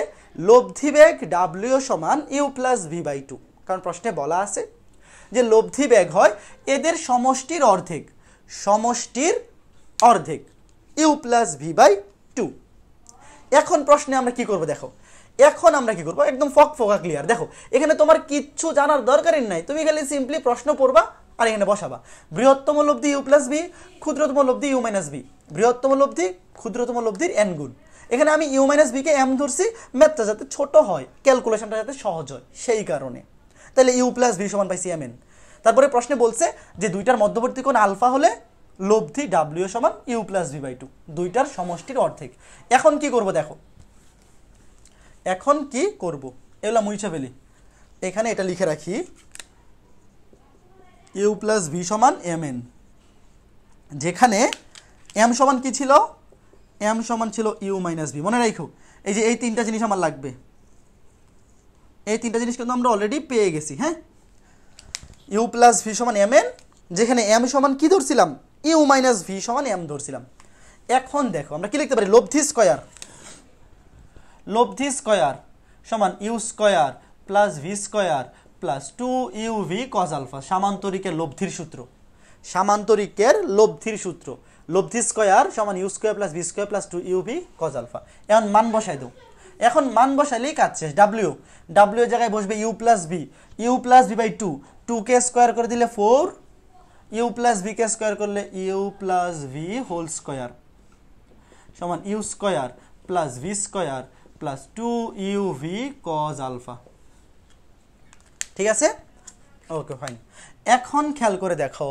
লব্ধিবেগ ডাব্লিউ সমান U plus V by two কারণ প্রশ্নে বলা আছে যে লব্ধিবেগ হয় এদের সমষ্টির অর্ধেক সমষ্টির অর্ধেক U plus V by two এখন প্রশ্নে আমরা কি করব দেখো এখন আমরা কি করবো একদম ফক ফকা ক্লিয়ার দেখো এখানে তোমার কিচ্ছু জানার দরকারই নাই তুমি খালি সিম্পলি প্রশ্ন পড়বা আর এখানে বসাবা বৃহত্তম লব্ধি ইউ প্লাস বি ক্ষুদ্রতম লব্ধি ইউ মাইনাস বি বৃহত্তম লব্ধি ক্ষুদ্রতম লব্ধির এন গুণ এখানে আমি ইউ মাইনাস বিকে এম ধরছি ম্যাথটা যাতে ছোট হয় ক্যালকুলেশনটা যাতে সহজ হয় সেই কারণে তাহলে ইউ প্লাস বি সমান পাইছি এম এন তারপরে প্রশ্নে বলছে যে দুইটার মধ্যবর্তী কোণ আলফা হলে লব্ধি ডাব্লিউ সমান U plus B by two দুইটার সমষ্টির অর্ধেক এখন কি করব দেখো এখন কি করব এগুলো মুইছে ফেলি এখানে এটা লিখে রাখি ইউ প্লাস ভি সমান এম এন যেখানে এম সমান কি ছিল এম সমান ছিল ইউ মাইনাস বি মনে রাখো এই যে এই তিনটা জিনিস আমার লাগবে এই তিনটা জিনিস কিন্তু আমরা অলরেডি পেয়ে গেছি হ্যাঁ ইউ প্লাস ভি সমান এম এন যেখানে এম সমান কি ধরছিলাম ইউ মাইনাস ভি সমান এম ধরছিলাম এখন দেখো আমরা কি লিখতে পারি লব্ধি স্কয়ার লব্ধি স্কয়ার সমান U square plus V square plus two U V cos alpha সামান্তরিকের লব্ধির সূত্র সামান্তরিকের লব্ধির সূত্র লব্ধি স্কোয়ার সমান U square plus B square plus two U B cos alpha এখন মান বসাই দেবো এখন মান বসালেই কাজ শেষ ডাব্লিউ ডাব্লিউ জায়গায় বসবে U plus B U plus B by two two কে স্কোয়ার করে দিলে ফোর ইউ প্লাস বি কে স্কোয়ার করলে U plus V whole square সমান U square plus V square plus two U V cos alpha ঠিক আছে okay fine এখন খেয়াল করে দেখো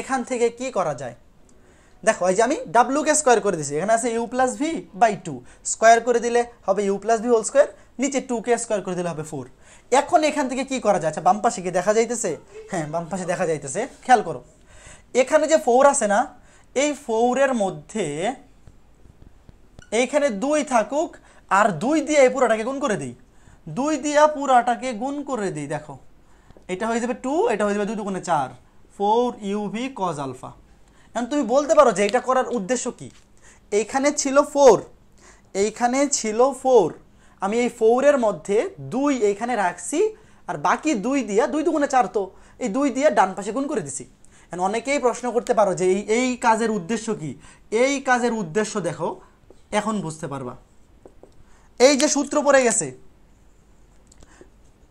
এখান থেকে কি করা যায় দেখো এই যে আমি ডাব্লুকে স্কোয়ার করে দিছি এখানে আছে U plus V by two square করে দিলে হবে U plus V whole square নিচে টুকে স্কোয়ার করে দিলে হবে ফোর এখন এখান থেকে কি করা যায় আচ্ছা বামপাশে কি দেখা যাইতেছে হ্যাঁ বাম পাশে দেখা যাইতেছে খেয়াল করো এখানে যে ফোর আছে না এই ফোরের মধ্যে এইখানে দুই থাকুক আর দুই দিয়ে এই পুরাটাকে গুণ করে দিই দুই দিয়া পুরাটাকে গুণ করে দিই দেখো এটা হয়ে যাবে টু এটা হয়ে যাবে দুই দুগুণে চার ফোর ইউভি কজ আলফা এখন তুমি বলতে পারো যে এটা করার উদ্দেশ্য কি এইখানে ছিল ফোর এইখানে ছিল ফোর আমি এই ফোরের মধ্যে দুই এইখানে রাখছি আর বাকি দুই দিয়া দুই দুগুণে চার তো এই দুই দিয়ে ডান পাশে গুণ করে দিছি এখন অনেকেই প্রশ্ন করতে পারো যে এই এই কাজের উদ্দেশ্য কি এই কাজের উদ্দেশ্য দেখো এখন বুঝতে পারবা এই যে সূত্র পড়ে গেছে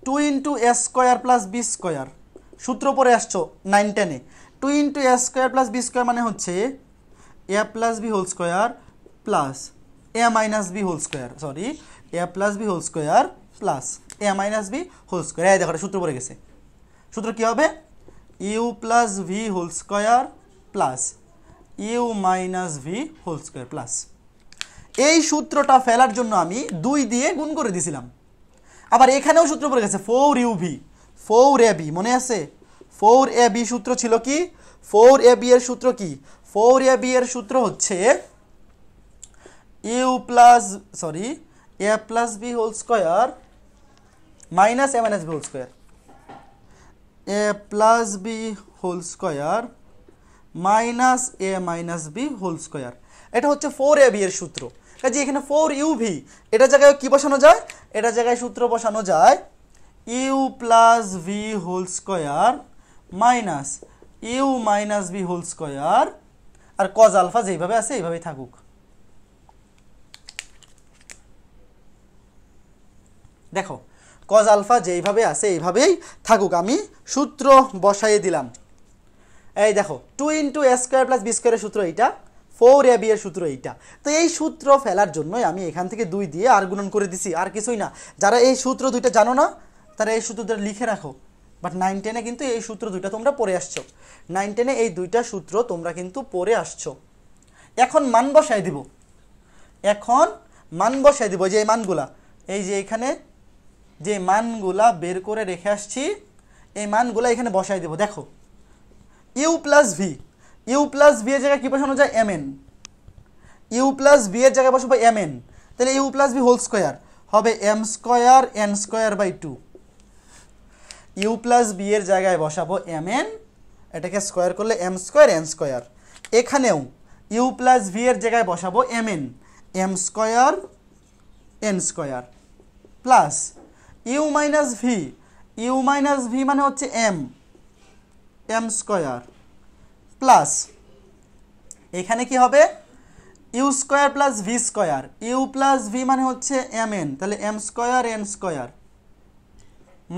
two into S square plus B square সূত্র পরে আসছো নাইন টেনে two into A square plus B square মানে হচ্ছে A plus B whole square plus A minus B whole square sorry A plus B whole square plus A minus B whole square এ দেখো সূত্র পড়ে গেছে সূত্র কী হবে U plus V whole square plus U minus V whole square plus এই সূত্রটা ফেলার জন্য আমি দুই দিয়ে গুণ করে দিছিলাম আবার এখানেও সূত্র পড়ে গেছে four U V four A B মনে আছে ফোর এ বি সূত্র ছিল কি ফোর এ বি এর সূত্র কি ফোর এ বি এর সূত্র হচ্ছে U plus sorry A plus B whole square minus A minus B whole square A plus B whole square minus A minus B whole square এটা হচ্ছে four A B এর সূত্র কাজে এখানে four U V এটা জায়গায় কি বসানো যায় এটা জায়গায় সূত্র বসানো যায় U plus V whole square minus U minus B whole square আর কজ আলফা যেইভাবে আছে এইভাবেই থাকুক দেখো কজ আলফা যেইভাবে আছে এইভাবেই থাকুক আমি সূত্র বসাইয়ে দিলাম এই দেখো two into A square plus B স্কোয়ারের সূত্র এইটা ফোর এ বি সূত্র এইটা তো এই সূত্র ফেলার জন্যই আমি এখান থেকে দুই দিয়ে আর গুণন করে দিছি আর কিছুই না যারা এই সূত্র দুইটা জানো না তারা এই সূত্রটা লিখে রাখো বাট নাইন টেনে কিন্তু এই সূত্র দুইটা তোমরা পড়ে আসছো নাইন টেনে এই দুইটা সূত্র তোমরা কিন্তু পড়ে আসছো এখন মান বসায় দিব এখন মান বসায় দিব যে এই মানগুলা এই যে এখানে যে মানগুলা বের করে রেখে আসছি এই মানগুলা এখানে বসায় দেব দেখো U plus V U plus V এর জায়গায় কী বসানো যায় M N U plus V এর জায়গায় বসাবো এম এন তাহলে U plus V whole square হবে M square N square by two U plus B এর জায়গায় বসাবো এম এন এটাকে স্কোয়ার করলে এম স্কোয়ার এন স্কোয়ার এখানেও ইউ প্লাস ভি এর জায়গায় বসাবো M N M square N square plus U minus V U minus V মানে হচ্ছে এম এম স্কোয়ার প্লাস এখানে কি হবে U square plus V square U plus V মানে হচ্ছে এম এন তাহলে M square N square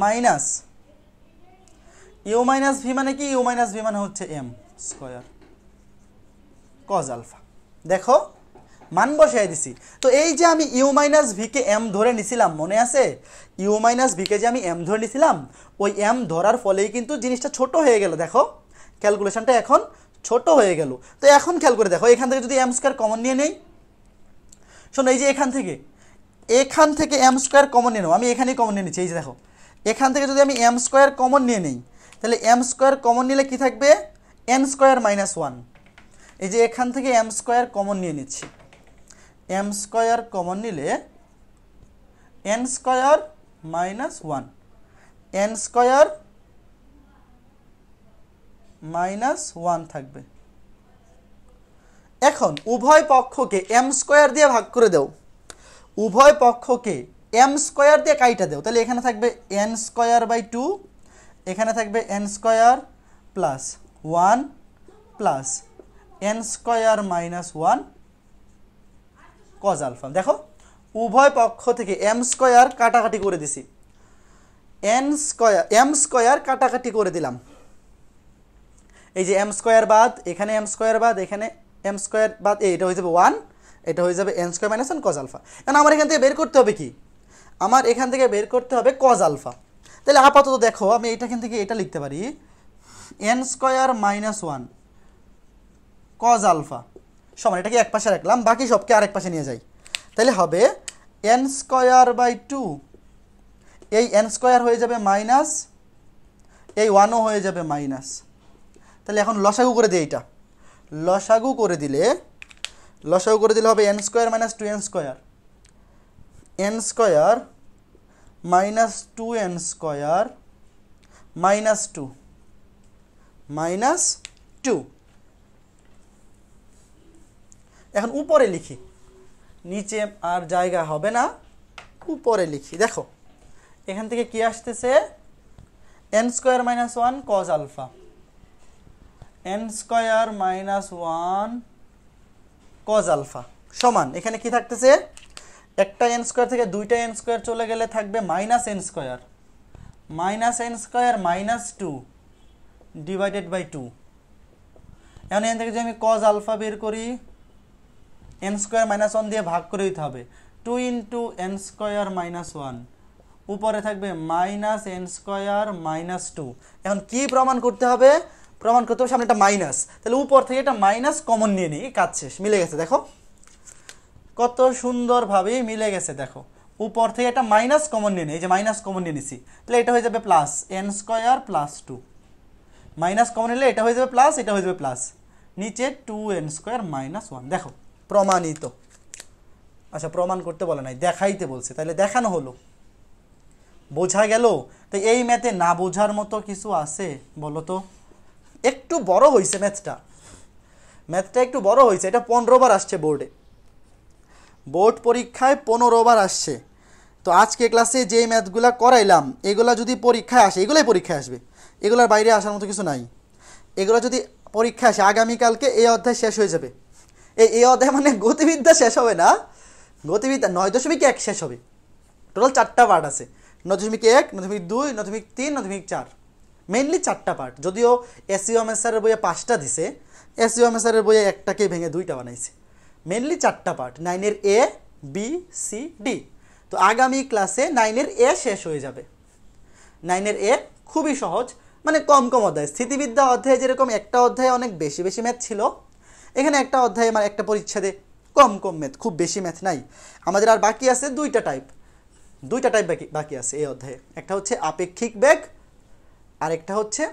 minus U minus V মানে কি ইউ মাইনাস ভি মানে হচ্ছে এম স্কোয়ার কজ আলফা দেখো মান বসাই দিছি তো এই যে আমি ইউ মাইনাস ভিকে এম ধরে নিছিলাম মনে আছে ইউ মাইনাস ভিকে যে আমি এম ধরে নিছিলাম ওই এম ধরার ফলেই কিন্তু জিনিসটা ছোট হয়ে গেল দেখো ক্যালকুলেশনটা এখন ছোট হয়ে গেল তো এখন খেয়াল করে দেখো এখান থেকে যদি এম স্কোয়ার কমন নিয়ে নেই শোনো এই যে এখান থেকে এখান থেকে এম স্কোয়ার কমন নিয়ে নাও আমি এখানেই কমন নিয়ে নিচ্ছি এই যে দেখো এখান থেকে যদি আমি এম স্কোয়ার কমন নিয়ে নেই তাহলে এম স্কোয়ার কমন নিলে কি থাকবে এন স্কোয়ার মাইনাস ওয়ান এই যে এখান থেকে এম স্কোয়ার কমন নিয়ে নিচ্ছি এম স্কোয়ার কমন নিলে N square minus one N square minus one থাকবে এখন উভয় পক্ষকে এম স্কোয়ার দিয়ে ভাগ করে দেও উভয় পক্ষকে এম স্কোয়ার দিয়ে কাইটা দেও তাহলে এখানে থাকবে এন স্কোয়ার বাই টু এখানে থাকবে N square plus one plus N square minus one cos alpha দেখো উভয় পক্ষ থেকে এম স্কোয়ার কাটাকাটি করে দিছি এন স্কোয়ার এম স্কোয়ার কাটাকাটি করে দিলাম এই যে এম স্কোয়ার বাদ এখানে এম স্কোয়ার বাদ এখানে এম স্কোয়ার বাদ এটা হয়ে যাবে ওয়ান এটা হয়ে যাবে N square minus one cos alpha কারণ আমার এখান থেকে বের করতে হবে কি আমার এখান থেকে বের করতে হবে কজ আলফা তাহলে আপাতত দেখো আমি কিন্তু থেকে এটা লিখতে পারি N square minus one cos alpha সমান এটাকে এক পাশে রাখলাম বাকি সবকে আরেক পাশে নিয়ে যাই তাহলে হবে এন স্কোয়ার বাই টু এই এন স্কোয়ার হয়ে যাবে মাইনাস এই ওয়ানও হয়ে যাবে মাইনাস তাহলে এখন লসাগু করে দিই এইটা লসাগু করে দিলে লসাগু করে দিলে হবে N square minus two N square N square minus two N square minus two minus two এখন উপরে লিখি নিচে আর জায়গা হবে না উপরে লিখি দেখো এখান থেকে কি আসতেছে N square minus one cos alpha N square minus one cos alpha সমান এখানে কি থাকতেছে একটা এন স্কোয়ার থেকে দুইটা এন স্কোয়ার চলে গেলে থাকবে minus N square minus N square minus two divided by two এখন এখান থেকে যদি আমি কজ আলফা বের করি এন স্কোয়ার মাইনাস ওয়ান দিয়ে ভাগ করে দিতে হবে two into N square minus one উপরে থাকবে minus N square minus two এখন কি প্রমাণ করতে হবে প্রমাণ করতে হবে সামনে একটা মাইনাস তাহলে উপর থেকে এটা মাইনাস কমন নিয়ে নিই কাজ শেষ মিলে গেছে দেখো কত সুন্দরভাবে মিলে গেছে দেখো উপর থেকে এটা মাইনাস কমন নিয়ে এই যে মাইনাস কমন নিয়ে নিছি তাহলে এটা হয়ে যাবে plus N square plus two minus common নিলে এটা হয়ে যাবে প্লাস এটা হয়ে যাবে প্লাস নিচে two N square minus one দেখো প্রমাণিত আচ্ছা প্রমাণ করতে বলে নাই দেখাইতে বলছে তাহলে দেখানো হলো বোঝা গেল তো এই ম্যাথে না বোঝার মতো কিছু আছে বলো তো একটু বড় হয়েছে ম্যাথটা ম্যাথটা একটু বড় হয়েছে এটা পনেরো বার আসছে বোর্ডে বোর্ড পরীক্ষায় পনেরো বার আসছে তো আজকে ক্লাসে যেই ম্যাথগুলো করাইলাম এগুলো যদি পরীক্ষায় আসে এগুলোই পরীক্ষায় আসবে এগুলোর বাইরে আসার মতো কিছু নাই এগুলো যদি পরীক্ষা আসে আগামীকালকে এই অধ্যায় শেষ হয়ে যাবে এই এই অধ্যায় মানে গতিবিদ্যা শেষ হবে না গতিবিদ্যা নয় দশমিক এক শেষ হবে টোটাল চারটা পার্ট আছে নয় দশমিক এক নয় দশমিক দুই নয় দশমিক তিন নয় দশমিক চার মেনলি চারটা পার্ট যদিও এসিও এম এস বইয়ে পাঁচটা দিছে এসিও এম এস বইয়ে একটাকে ভেঙে দুইটা বানাইছে মেনলি চারটা পার্ট নাইনের এ বি সি ডি তো আগামী ক্লাসে নাইনের এ শেষ হয়ে যাবে নাইনের এ খুবই সহজ মানে কম কম অধ্যায় স্থিতিবিদ্যা অধ্যায়ে যেরকম একটা অধ্যায়ে অনেক বেশি বেশি ম্যাথ ছিল এখানে একটা অধ্যায়ে মানে একটা পরিচ্ছেদে কম কম ম্যাথ খুব বেশি ম্যাথ নাই আমাদের আর বাকি আছে দুইটা টাইপ দুইটা টাইপ বাকি বাকি আছে এই অধ্যায়ে একটা হচ্ছে আপেক্ষিক বেগ আর একটা হচ্ছে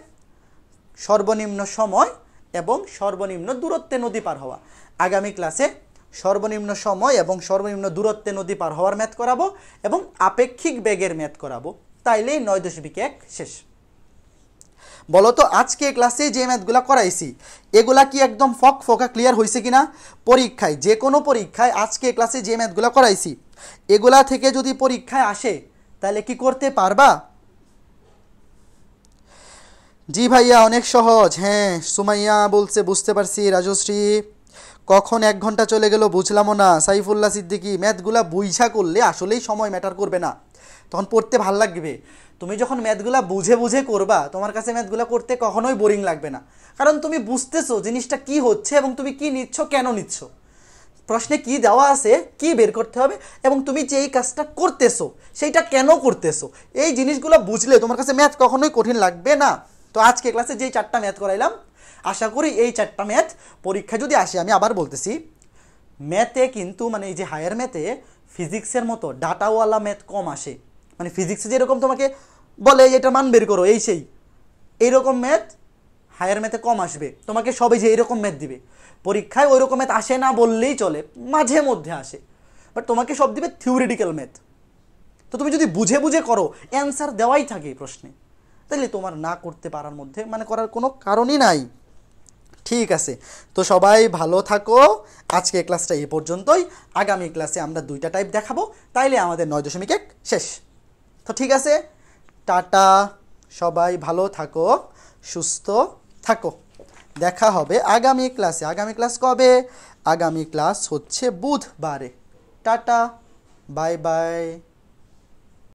সর্বনিম্ন সময় এবং সর্বনিম্ন দূরত্বে নদী পার হওয়া আগামী ক্লাসে সর্বনিম্ন সময় এবং সর্বনিম্ন দূরত্বে নদী পার হওয়ার ম্যাথ করাবো এবং আপেক্ষিক বেগের ম্যাথ করাবো তাইলেই নয় দশমিক এক শেষ বলতো আজকে ক্লাসে যে ম্যাথগুলো করাইছি এগুলা কি একদম ফক ফকা ক্লিয়ার হয়েছে কি না পরীক্ষায় যে কোনো পরীক্ষায় আজকে ক্লাসে যে ম্যাথগুলো করাইছি এগুলা থেকে যদি পরীক্ষায় আসে তাহলে কি করতে পারবা জি ভাইয়া অনেক সহজ হ্যাঁ সুমাইয়া বলছে বুঝতে পারছি রাজশ্রী কখন এক ঘন্টা চলে গেল বুঝলামও না সাইফুল্লা সিদ্দিকি ম্যাথগুলা বুঝা করলে আসলেই সময় ম্যাটার করবে না তখন পড়তে ভাল লাগবে তুমি যখন ম্যাথগুলা বুঝে বুঝে করবা তোমার কাছে ম্যাথগুলা করতে কখনোই বোরিং লাগবে না কারণ তুমি বুঝতেছো জিনিসটা কি হচ্ছে এবং তুমি কি নিচ্ছ কেন নিচ্ছ প্রশ্নে কি দেওয়া আছে কি বের করতে হবে এবং তুমি যে এই কাজটা করতেছো সেইটা কেন করতেছো এই জিনিসগুলো বুঝলে তোমার কাছে ম্যাথ কখনোই কঠিন লাগবে না তো আজকে ক্লাসে যেই চারটা ম্যাথ করাইলাম আশা করি এই চারটা ম্যাথ পরীক্ষা যদি আসে আমি আবার বলতেছি ম্যাথে কিন্তু মানে এই যে হায়ার ম্যাথে ফিজিক্সের মতো ডাটাওয়ালা ম্যাথ কম আসে মানে ফিজিক্সে যেরকম তোমাকে বলে এটা মান বের করো এই সেই এইরকম ম্যাথ হায়ার ম্যাথে কম আসবে তোমাকে সবে যে এরকম ম্যাথ দিবে পরীক্ষায় ওই রকম ম্যাথ আসে না বললেই চলে মাঝে মধ্যে আসে বাট তোমাকে সব দিবে থিওরিটিক্যাল ম্যাথ তো তুমি যদি বুঝে বুঝে করো অ্যান্সার দেওয়াই থাকে এই প্রশ্নে তাহলে তোমার না করতে পারার মধ্যে মানে করার কোনো কারণই নাই ঠিক আছে তো সবাই ভালো থাকো আজকে ক্লাসটা এ পর্যন্তই আগামী ক্লাসে আমরা দুইটা টাইপ দেখাবো তাইলে আমাদের নয় দশমিক এক শেষ তো ঠিক আছে টাটা সবাই ভালো থাকো সুস্থ থাকো দেখা হবে আগামী ক্লাসে আগামী ক্লাস কবে আগামী ক্লাস হচ্ছে বুধবারে টাটা বাই বাই